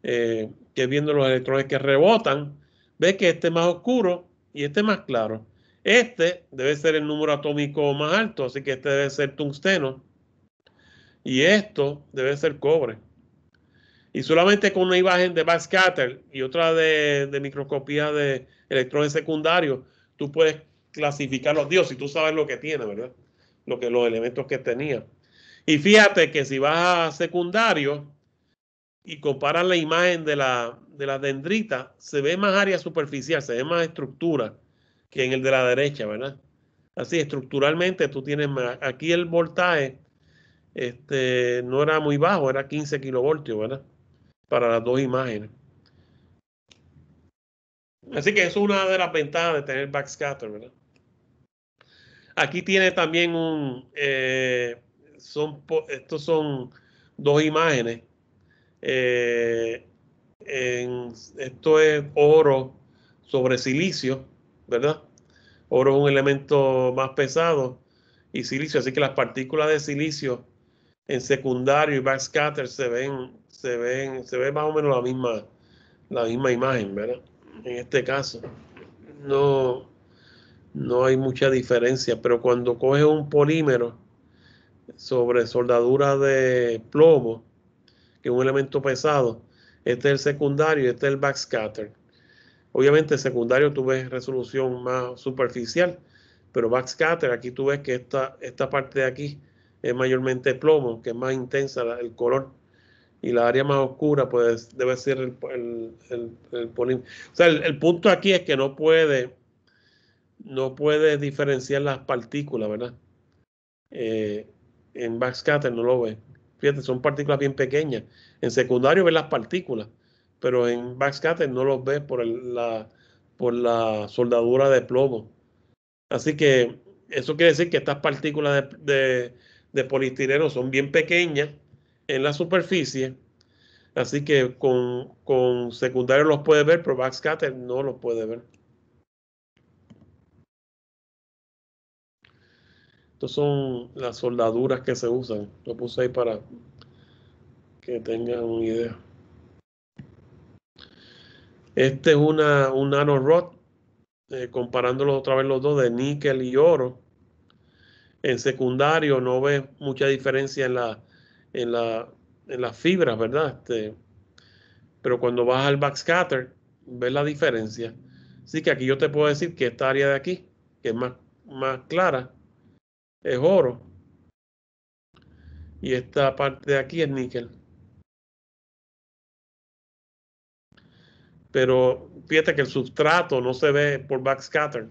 que viendo los electrones que rebotan, Ve que este es más oscuro y este más claro. Este debe ser el número atómico más alto, así que este debe ser tungsteno. Y esto debe ser cobre. Y solamente con una imagen de backscatter y otra de, microscopía de electrones secundarios, tú puedes clasificar los dios si tú sabes lo que tiene, ¿verdad? Lo que, los elementos que tenía. Y fíjate que si vas a secundario, y comparan la imagen de la, de la dendrita, se ve más área superficial, se ve más estructura que en el de la derecha, ¿verdad? Así estructuralmente tú tienes más. Aquí el voltaje este, no era muy bajo, era 15 kilovoltios, ¿verdad? Para las dos imágenes. Así que eso es una de las ventajas de tener backscatter, ¿verdad? Aquí tiene también un, eh, son, estos son dos imágenes eh, en, esto es oro sobre silicio, ¿verdad? Oro es un elemento más pesado y silicio, así que las partículas de silicio en secundario y backscatter se ven, se ven, se ve más o menos la misma, la misma imagen, ¿verdad? En este caso, no, no hay mucha diferencia, pero cuando coge un polímero sobre soldadura de plomo, un elemento pesado. Este es el secundario y este es el backscatter. Obviamente el secundario tú ves resolución más superficial, pero backscatter aquí tú ves que esta, esta parte de aquí es mayormente plomo, que es más intensa el color. Y la área más oscura pues debe ser el, el, el, O sea, el, punto aquí es que no puede, no puede diferenciar las partículas, ¿verdad? Eh, en backscatter no lo ves Fíjate, son partículas bien pequeñas. En secundario ves las partículas, pero en backscatter no los ves por, la, por la soldadura de plomo. Así que eso quiere decir que estas partículas de, de, son bien pequeñas en la superficie. Así que con, con secundario los puede ver, pero backscatter no los puede ver. Estas son las soldaduras que se usan. Lo puse ahí para que tengan una idea. Este es un nano rod, eh, Comparándolo comparándolos otra vez los dos de níquel y oro. En secundario no ves mucha diferencia en, la, en, las fibras, ¿verdad? Este, pero cuando vas al backscatter, ves la diferencia. Así que aquí yo te puedo decir que esta área de aquí, que es más, más clara, es oro y esta parte de aquí es níquel. Pero fíjate que el substrato no se ve por backscatter.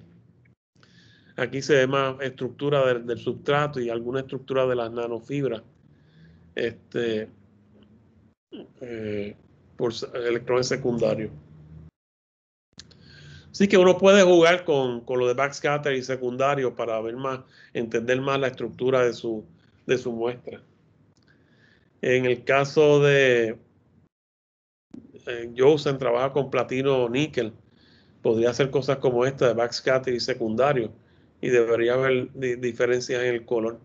Aquí se ve más estructura del, sustrato substrato y alguna estructura de las nanofibras. Este, eh, por electrones secundarios. Así que uno puede jugar con, lo de backscatter y secundario para ver más, entender más la estructura de su, de su muestra. En el caso de eh, Josen trabaja con platino o níquel. Podría hacer cosas como esta de backscatter y secundario. Y debería haber diferencias en el color.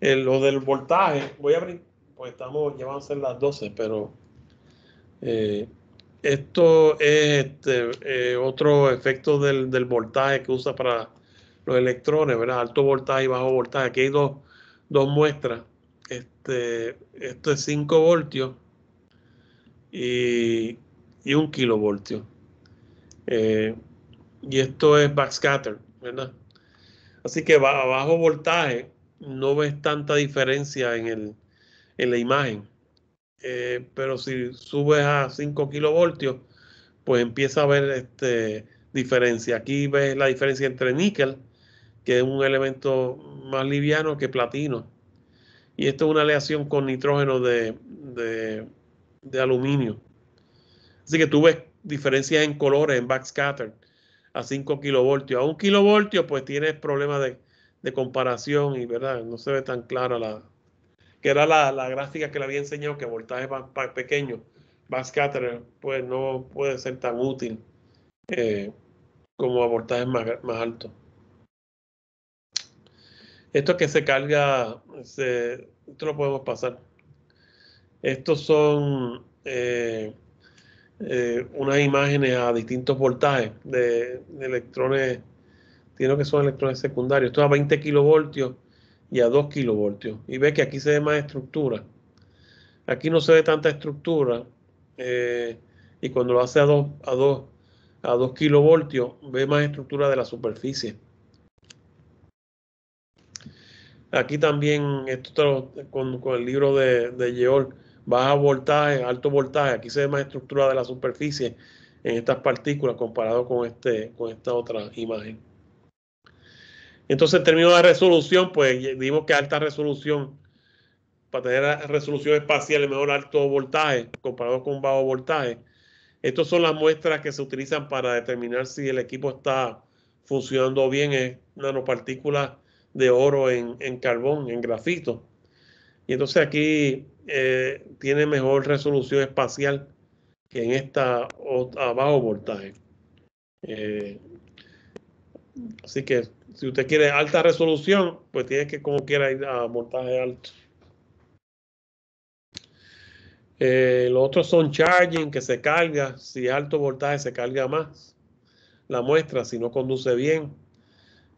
lo del voltaje, voy a abrir, pues estamos, ya van a ser las 12, pero eh, esto es este, eh, otro efecto del, voltaje que usa para los electrones, ¿verdad? Alto voltaje y bajo voltaje. Aquí hay dos, muestras. Este, esto es 5 voltios y, y 1 kilovoltio. Eh, y esto es backscatter, ¿verdad? Así que a bajo voltaje no ves tanta diferencia en la imagen. Eh, pero si subes a 5 kilovoltios, pues empieza a ver este, diferencia. Aquí ves la diferencia entre níquel, que es un elemento más liviano que platino. Y esto es una aleación con nitrógeno de, aluminio. Así que tú ves diferencias en colores, en backscatter, a 5 kilovoltios. A un kilovoltio, pues tienes problemas de, de comparación y verdad, no se ve tan clara la, que era la, gráfica que le había enseñado, que voltaje más, más pequeño, pues no puede ser tan útil eh, como a voltajes más, más altos. Esto que se carga, esto lo podemos pasar. Estos son eh, eh, unas imágenes a distintos voltajes de, electrones, tiene que son electrones secundarios. Esto a 20 kilovoltios y a 2 kilovoltios. Y ve que aquí se ve más estructura. Aquí no se ve tanta estructura. Eh, y cuando lo hace a 2 a 2 a kilovoltios, ve más estructura de la superficie. Aquí también, esto con, el libro de, de Yeol, baja voltaje, alto voltaje, aquí se ve más estructura de la superficie en estas partículas comparado con, este, con esta otra imagen. Entonces, en términos de resolución, pues dimos que alta resolución, para tener resolución espacial, es mejor alto voltaje comparado con bajo voltaje. Estas son las muestras que se utilizan para determinar si el equipo está funcionando bien. Es nanopartículas de oro en, carbón, en grafito. Y entonces aquí eh, tiene mejor resolución espacial que en esta a bajo voltaje. Eh, así que si usted quiere alta resolución, pues tiene que como quiera ir a montaje alto. Eh, los otros son charging, que se carga. Si alto voltaje, se carga más la muestra, si no conduce bien.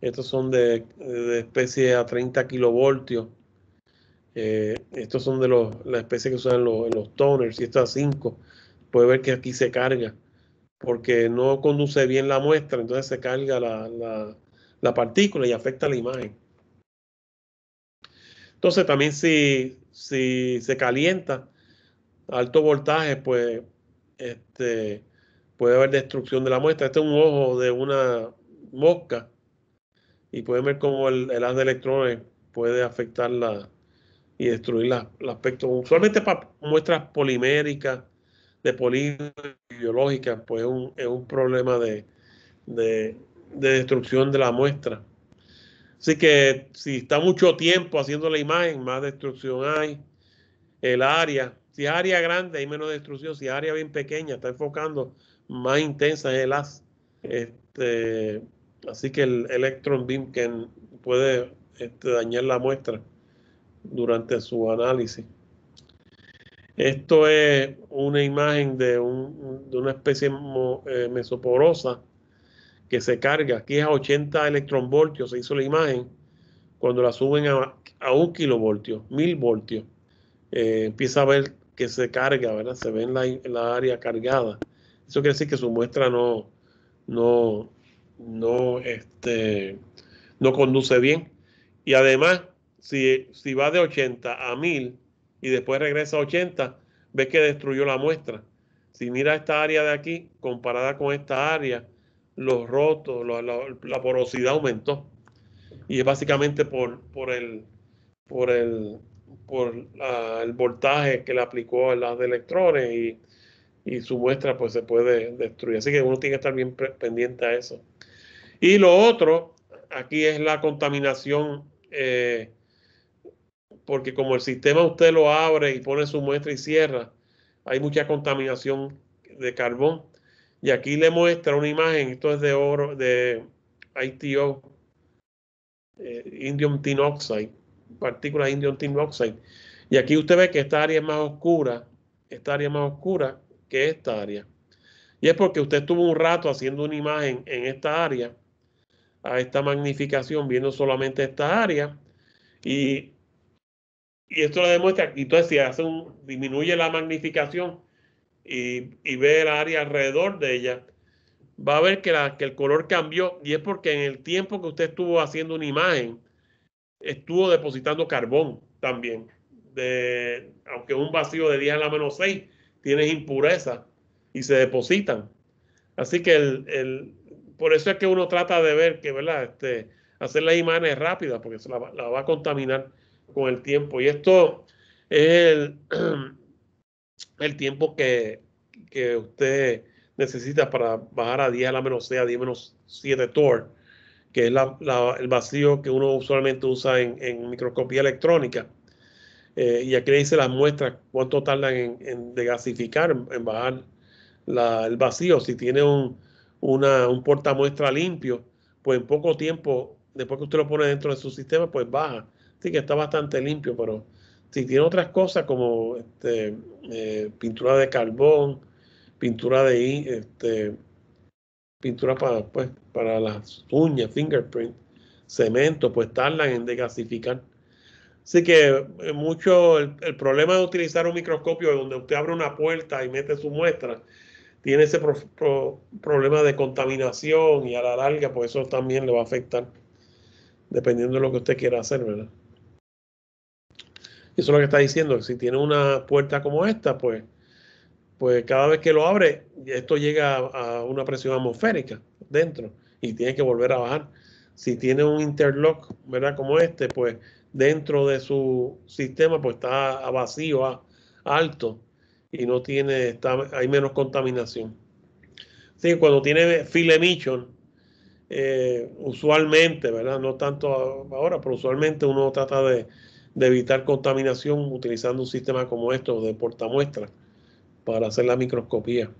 Estos son de, especie a 30 kilovoltios. Eh, estos son de la especie que usan los, los toners. Y esto a 5. Puede ver que aquí se carga porque no conduce bien la muestra, entonces se carga la, la partícula y afecta la imagen. Entonces también si, se calienta alto voltaje, pues este, puede haber destrucción de la muestra. Este es un ojo de una mosca y pueden ver cómo el, haz de electrones puede afectar y destruir el aspecto. Usualmente para muestras poliméricas, de polímeros biológica pues es un, problema de, de destrucción de la muestra. Así que si está mucho tiempo haciendo la imagen, más destrucción hay. El área, si es área grande, hay menos destrucción. Si área bien pequeña, está enfocando más intensa el haz. Este, así que el electron beam que puede este, dañar la muestra durante su análisis. Esto es una imagen de, un, de una especie eh, mesoporosa que se carga, aquí es a 80 electronvoltios, se hizo la imagen, cuando la suben a, a un kilovoltio, mil voltios, eh, empieza a ver que se carga, ¿verdad? Se ve en la, área cargada. Eso quiere decir que su muestra no, no, no, este, no conduce bien. Y además, si, si va de 80 a 1000 y después regresa a 80, ves que destruyó la muestra. Si mira esta área de aquí comparada con esta área, los rotos, la, porosidad aumentó. Y es básicamente por, por el por por el voltaje que le aplicó a las de electrones y, su muestra pues se puede destruir. Así que uno tiene que estar bien pendiente a eso. Y lo otro, aquí es la contaminación, eh, porque como el sistema usted lo abre y pone su muestra y cierra, hay mucha contaminación de carbón y aquí le muestra una imagen, esto es de oro, de ITO, eh, Indium Tin Oxide, partículas Indium Tin Oxide. Y aquí usted ve que esta área es más oscura, esta área es más oscura que esta área. Y es porque usted estuvo un rato haciendo una imagen en esta área, a esta magnificación, viendo solamente esta área. Y, y esto le demuestra, entonces si hace un, disminuye la magnificación, y, ve el área alrededor de ella, va a ver que, el color cambió y es porque en el tiempo que usted estuvo haciendo una imagen, estuvo depositando carbón también. aunque un vacío de 10 a la menos 6, tienes impureza y se depositan. Así que por eso es que uno trata de ver que, ¿verdad? Este, hacer las imágenes rápidas, porque se la, la va a contaminar con el tiempo. Y esto es el, el tiempo que, usted necesita para bajar a 10 a la menos sea a 10 menos 7 tor, que es el vacío que uno usualmente usa en, en microscopía electrónica. Eh, y aquí le dice las muestras, cuánto tardan en, en degasificar, en, bajar el vacío. Si tiene un, una, un portamuestra limpio, pues en poco tiempo, después que usted lo pone dentro de su sistema, pues baja. sí que está bastante limpio, pero si tiene otras cosas como este, eh, pintura de carbón, pintura de este, pintura para, pues, para las uñas, fingerprint, cemento, pues tardan en degasificar. Así que eh, mucho el, problema de utilizar un microscopio donde usted abre una puerta y mete su muestra, tiene ese problema de contaminación y a la larga, pues eso también le va a afectar, dependiendo de lo que usted quiera hacer, ¿verdad? Eso es lo que está diciendo. Si tiene una puerta como esta, pues, pues cada vez que lo abre, esto llega a, una presión atmosférica dentro y tiene que volver a bajar. Si tiene un interlock, ¿verdad? Como este, pues dentro de su sistema, pues está a vacío, alto y no tiene, está, hay menos contaminación. Sí, cuando tiene file emission, eh, usualmente, ¿verdad? No tanto ahora, pero usualmente uno trata de, de evitar contaminación utilizando un sistema como esto de portamuestra para hacer la microscopía.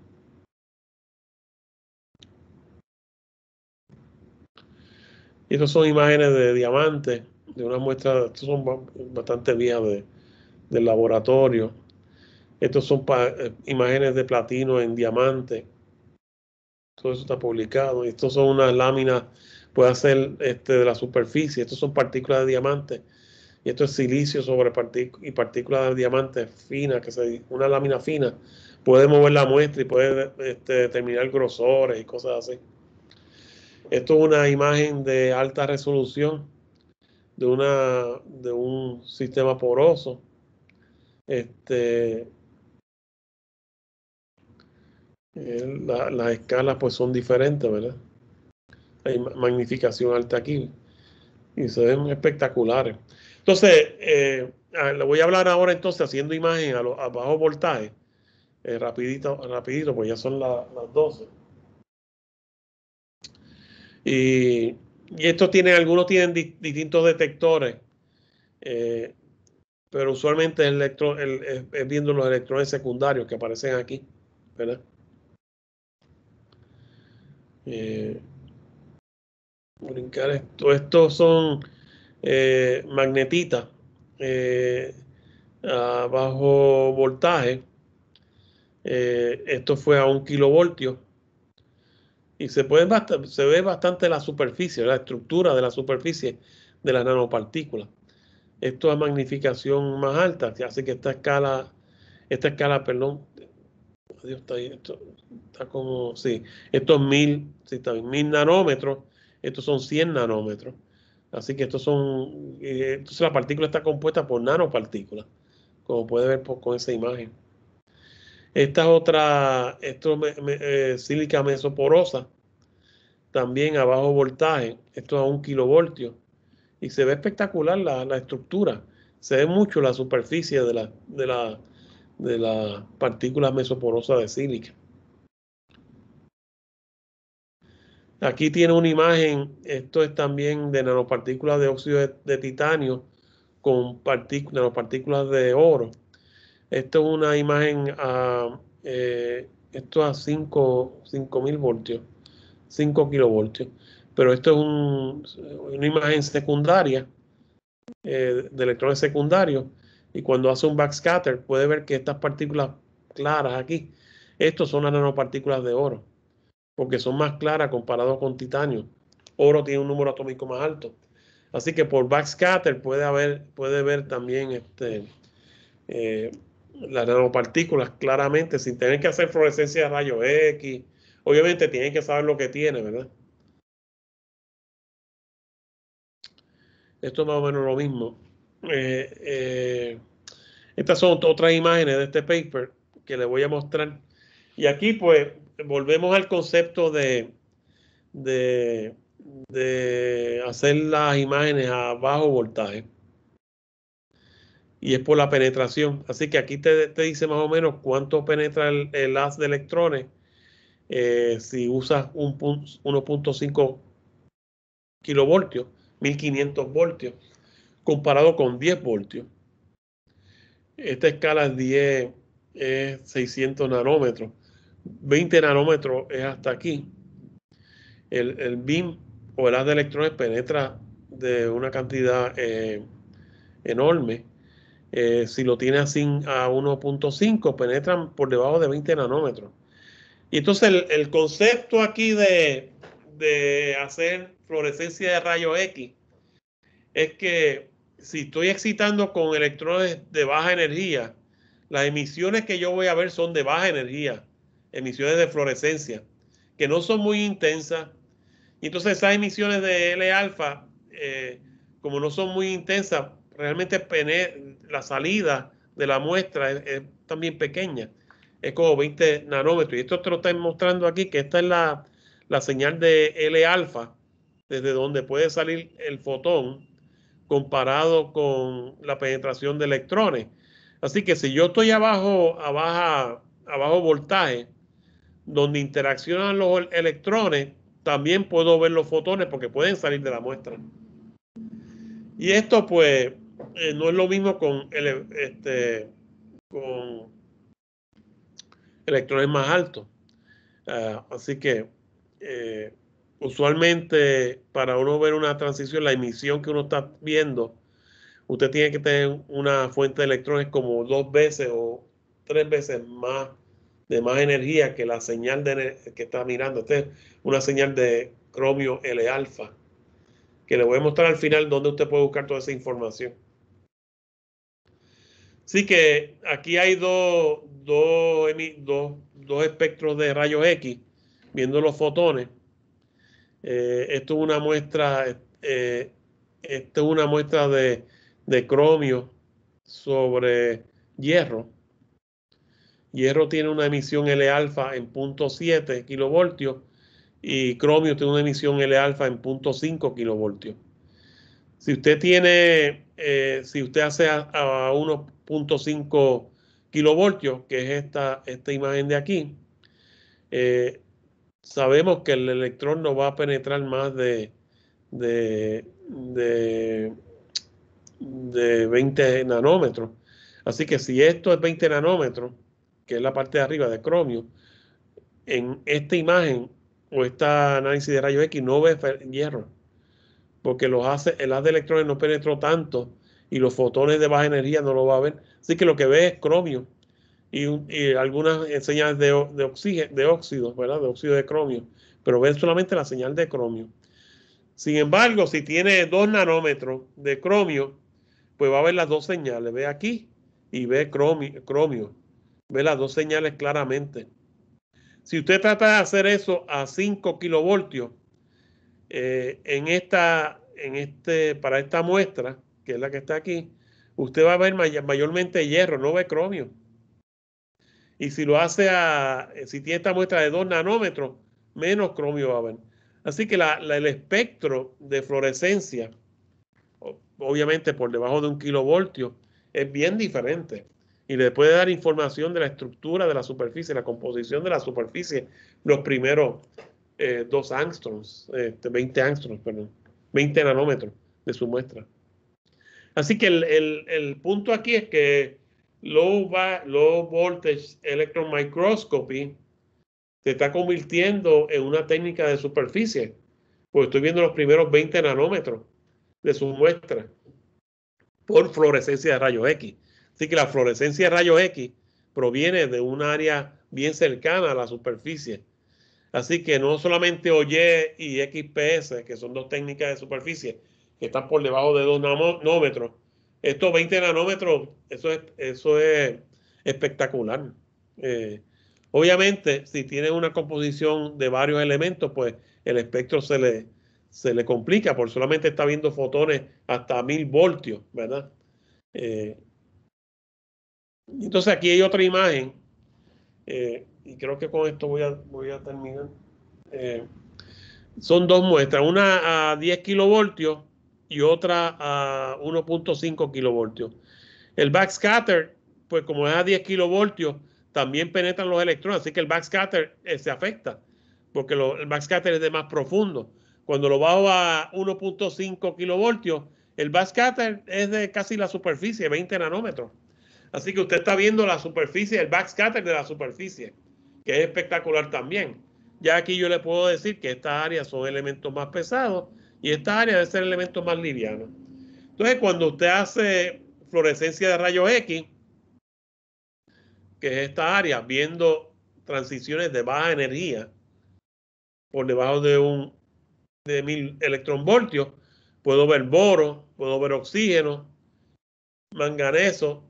estas son imágenes de diamantes, de una muestra. Estos son bastante vías de, del laboratorio. Estas son eh, imágenes de platino en diamante. Todo eso está publicado. Estas son unas láminas, puede ser este, de la superficie. Estas son partículas de diamante y esto es silicio sobre partículas y partículas de diamantes finas, que se, una lámina fina, puede mover la muestra y puede este, determinar grosores y cosas así. Esto es una imagen de alta resolución de, una, de un sistema poroso. Este, eh, las escalas pues son diferentes, ¿verdad? Hay magnificación alta aquí y se ven espectaculares. Entonces, eh, le voy a hablar ahora entonces haciendo imagen a, bajo voltaje. Eh, rapidito, rapidito, pues ya son las 12. Y, estos tienen, algunos tienen distintos detectores, eh, pero usualmente es, viendo los electrones secundarios que aparecen aquí, ¿verdad? Eh, brincar esto, estos son eh, magnetita eh, a bajo voltaje. Eh, esto fue a un kilovoltio. Y se, puede se ve bastante la superficie, la estructura de la superficie de las nanopartículas. Esto a magnificación más alta, así que esta escala, esta escala, perdón, está, esto, está como, sí, estos mil, mil nanómetros, estos son 100 nanómetros. Así que estos son, eh, entonces la partícula está compuesta por nanopartículas, como puede ver con esa imagen. Esta es otra, eh, sílica mesoporosa, también a bajo voltaje, esto a un kilovoltio, y se ve espectacular la, estructura, se ve mucho la superficie de la, de la, de la partícula mesoporosa de sílica. Aquí tiene una imagen, esto es también de nanopartículas de óxido de, titanio con nanopartículas de oro. Esto es una imagen a, eh, esto a 5000 voltios, 5 kilovoltios. Pero esto es una imagen secundaria eh, de electrones secundarios. Y cuando hace un backscatter puede ver que estas partículas claras aquí, estos son las nanopartículas de oro porque son más claras comparado con titanio. Oro tiene un número atómico más alto. Así que por backscatter puede haber, puede ver también este, eh, las nanopartículas claramente sin tener que hacer fluorescencia de rayos X. Obviamente tienen que saber lo que tiene, ¿verdad? Esto es más o menos lo mismo. Eh, eh, estas son otras imágenes de este paper que les voy a mostrar. Y aquí, pues, volvemos al concepto de, de, hacer las imágenes a bajo voltaje. Y es por la penetración. Así que aquí te, dice más o menos cuánto penetra el, haz de electrones eh, si usas un 1.5 kilovoltios, 1500 voltios, comparado con 10 voltios. Esta escala es 10, es 600 nanómetros. 20 nanómetros es hasta aquí. El, el BIM o el haz de electrones penetra de una cantidad eh, enorme. Eh, si lo tiene así a 1.5, penetran por debajo de 20 nanómetros. Y entonces el, concepto aquí de, de, hacer fluorescencia de rayo X es que si estoy excitando con electrones de baja energía, las emisiones que yo voy a ver son de baja energía emisiones de fluorescencia, que no son muy intensas. Y entonces esas emisiones de L-alfa, eh, como no son muy intensas, realmente la salida de la muestra es, también pequeña, es como 20 nanómetros. Y esto te lo está mostrando aquí, que esta es la, señal de L-alfa, desde donde puede salir el fotón comparado con la penetración de electrones. Así que si yo estoy abajo, abajo, abajo voltaje, donde interaccionan los electrones, también puedo ver los fotones porque pueden salir de la muestra. Y esto pues eh, no es lo mismo con, este, electrones más altos. Ah, así que eh, usualmente para uno ver una transición, la emisión que uno está viendo, usted tiene que tener una fuente de electrones como dos veces o tres veces más de más energía que la señal que está mirando. Esta es una señal de cromio L alfa, que le voy a mostrar al final dónde usted puede buscar toda esa información. Así que aquí hay dos, dos, espectros de rayos X, viendo los fotones. Eh, esto es una muestra, eh, es una muestra de cromio sobre hierro Hierro tiene una emisión L-alfa en 0.7 kilovoltios y cromio tiene una emisión L-alfa en 0.5 kilovoltios. Si usted tiene, eh, si usted hace a, 1.5 kilovoltios, que es esta, esta imagen de aquí, eh, sabemos que el electrón no va a penetrar más de, de 20 nanómetros. Así que si esto es 20 nanómetros, que es la parte de arriba de cromio, en esta imagen o esta análisis de rayos X no ve hierro, porque los hace, el haz de electrones no penetró tanto y los fotones de baja energía no lo va a ver. Así que lo que ve es cromio y, algunas señales de, oxígeno, de óxido, ¿verdad? De óxido de cromio, pero ve solamente la señal de cromio. Sin embargo, si tiene dos nanómetros de cromio, pues va a ver las dos señales. Ve aquí y ve cromio ve las dos señales claramente. Si usted trata de hacer eso a 5 kilovoltios eh, en esta, en este, para esta muestra, que es la que está aquí, usted va a ver mayormente hierro, no ve cromio. Y si lo hace a, eh, si tiene esta muestra de 2 nanómetros, menos cromio va a haber. Así que el espectro de fluorescencia, obviamente por debajo de un kilovoltio, es bien diferente y le puede dar información de la estructura de la superficie, la composición de la superficie, los primeros eh, dos angstroms, 20 este, angstroms, perdón, 20 nanómetros de su muestra. Así que el, el, el punto aquí es que low, low voltage electron microscopy se está convirtiendo en una técnica de superficie, porque estoy viendo los primeros 20 nanómetros de su muestra por fluorescencia de rayos X. Así que la fluorescencia de rayos X proviene de un área bien cercana a la superficie. Así que no solamente OYE y XPS, que son dos técnicas de superficie, que están por debajo de 2 nanómetros. Estos 20 nanómetros, eso es, eso es espectacular. Eh, obviamente, si tiene una composición de varios elementos, pues el espectro se le, se le complica, porque solamente está viendo fotones hasta 1000 voltios, ¿verdad? Eh, entonces aquí hay otra imagen, eh, y creo que con esto voy a, voy a terminar. Eh, son dos muestras, una a 10 kilovoltios y otra a 1.5 kilovoltios. El backscatter, pues como es a 10 kilovoltios, también penetran los electrones, así que el backscatter eh, se afecta, porque el backscatter es de más profundo. Cuando lo bajo a 1.5 kilovoltios, el backscatter es de casi la superficie, 20 nanómetros. Así que usted está viendo la superficie, el backscatter de la superficie, que es espectacular también. Ya aquí yo le puedo decir que estas áreas son elementos más pesados y esta área debe ser elementos más livianos. Entonces, cuando usted hace fluorescencia de rayos X, que es esta área, viendo transiciones de baja energía por debajo de un de mil electronvoltios, puedo ver boro, puedo ver oxígeno, manganeso,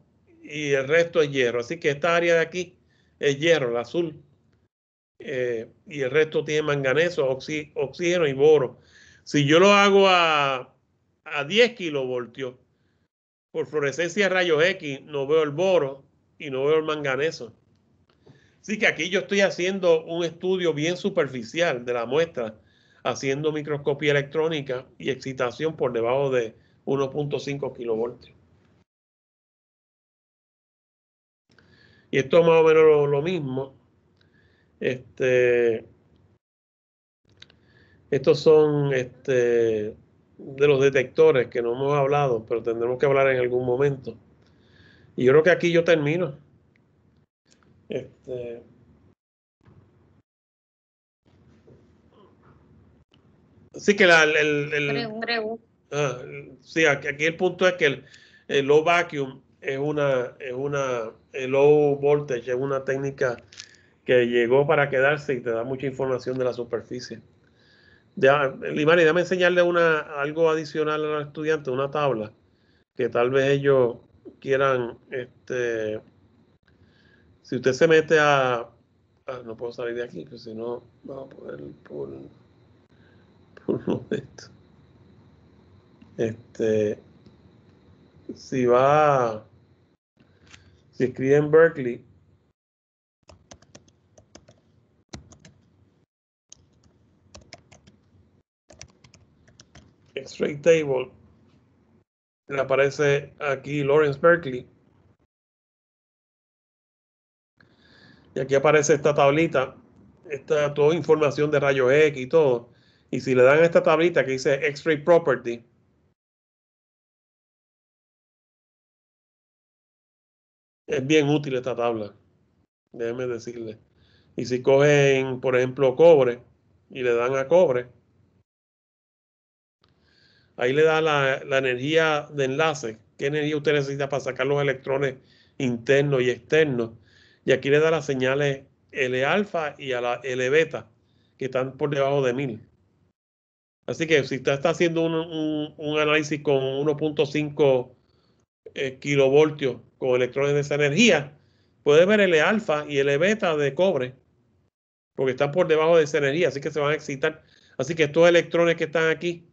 y el resto es hierro. Así que esta área de aquí es hierro, el azul. Eh, y el resto tiene manganeso, oxígeno y boro. Si yo lo hago a, a 10 kilovoltios por fluorescencia de rayos X, no veo el boro y no veo el manganeso. Así que aquí yo estoy haciendo un estudio bien superficial de la muestra, haciendo microscopía electrónica y excitación por debajo de 1.5 kilovoltios. Y esto es más o menos lo, mismo. Este, estos son este, de los detectores que no hemos hablado, pero tendremos que hablar en algún momento. Y yo creo que aquí yo termino. Este, Así que la, el, ah, sí, aquí, el punto es que el, el low vacuum es una, es una el eh, low voltage, es una técnica que llegó para quedarse y te da mucha información de la superficie. Ya, Limani, déjame enseñarle una, algo adicional a los estudiantes, una tabla, que tal vez ellos quieran, este, si usted se mete a, no puedo salir de aquí, que pues si no, vamos a poder por, por un momento. Este, si va, si escribe en Berkeley, X-Ray Table, le aparece aquí Lawrence Berkeley. Y aquí aparece esta tablita, esta toda información de rayos X y todo. Y si le dan a esta tablita que dice X-ray property, es bien útil esta tabla, déjeme decirle. Y si cogen, por ejemplo, cobre y le dan a cobre, ahí le da la, energía de enlace. ¿Qué energía usted necesita para sacar los electrones internos y externos? Y aquí le da las señales L alfa y a la L beta, que están por debajo de 1000. Así que si usted está haciendo un, un análisis con 1.5 eh, kilovoltios con electrones de esa energía, puede ver el alfa y el beta de cobre, porque están por debajo de esa energía, así que se van a excitar. Así que estos electrones que están aquí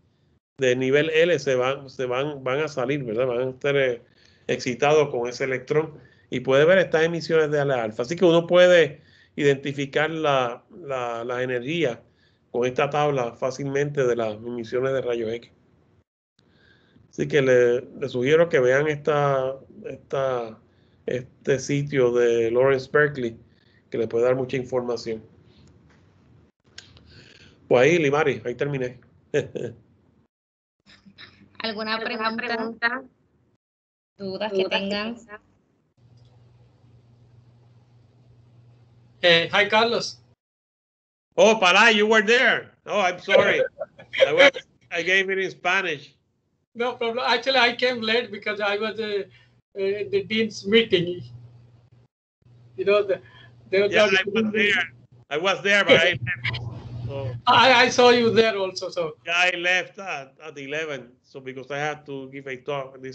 de nivel L se van, se van, van a salir, ¿verdad? Van a estar eh, excitados con ese electrón y puede ver estas emisiones de la alfa. Así que uno puede identificar la, la energía con esta tabla fácilmente de las emisiones de rayos X. Así que le, sugiero que vean esta, esta, este sitio de Lawrence Berkeley, que le puede dar mucha información. Pues ahí, Limari, ahí terminé. ¿Alguna pregunta? ¿Dudas, que tengan? Eh, hi, Carlos. Oh, para, you were there. Oh, I'm sorry. I gave it in Spanish. No problem. Actually, I came late because I was uh, uh, the dean's meeting. You know, the, there I was there. I was there, but I left. So, I, I saw you there also. So yeah, I left at, at 11. So because I had to give a talk this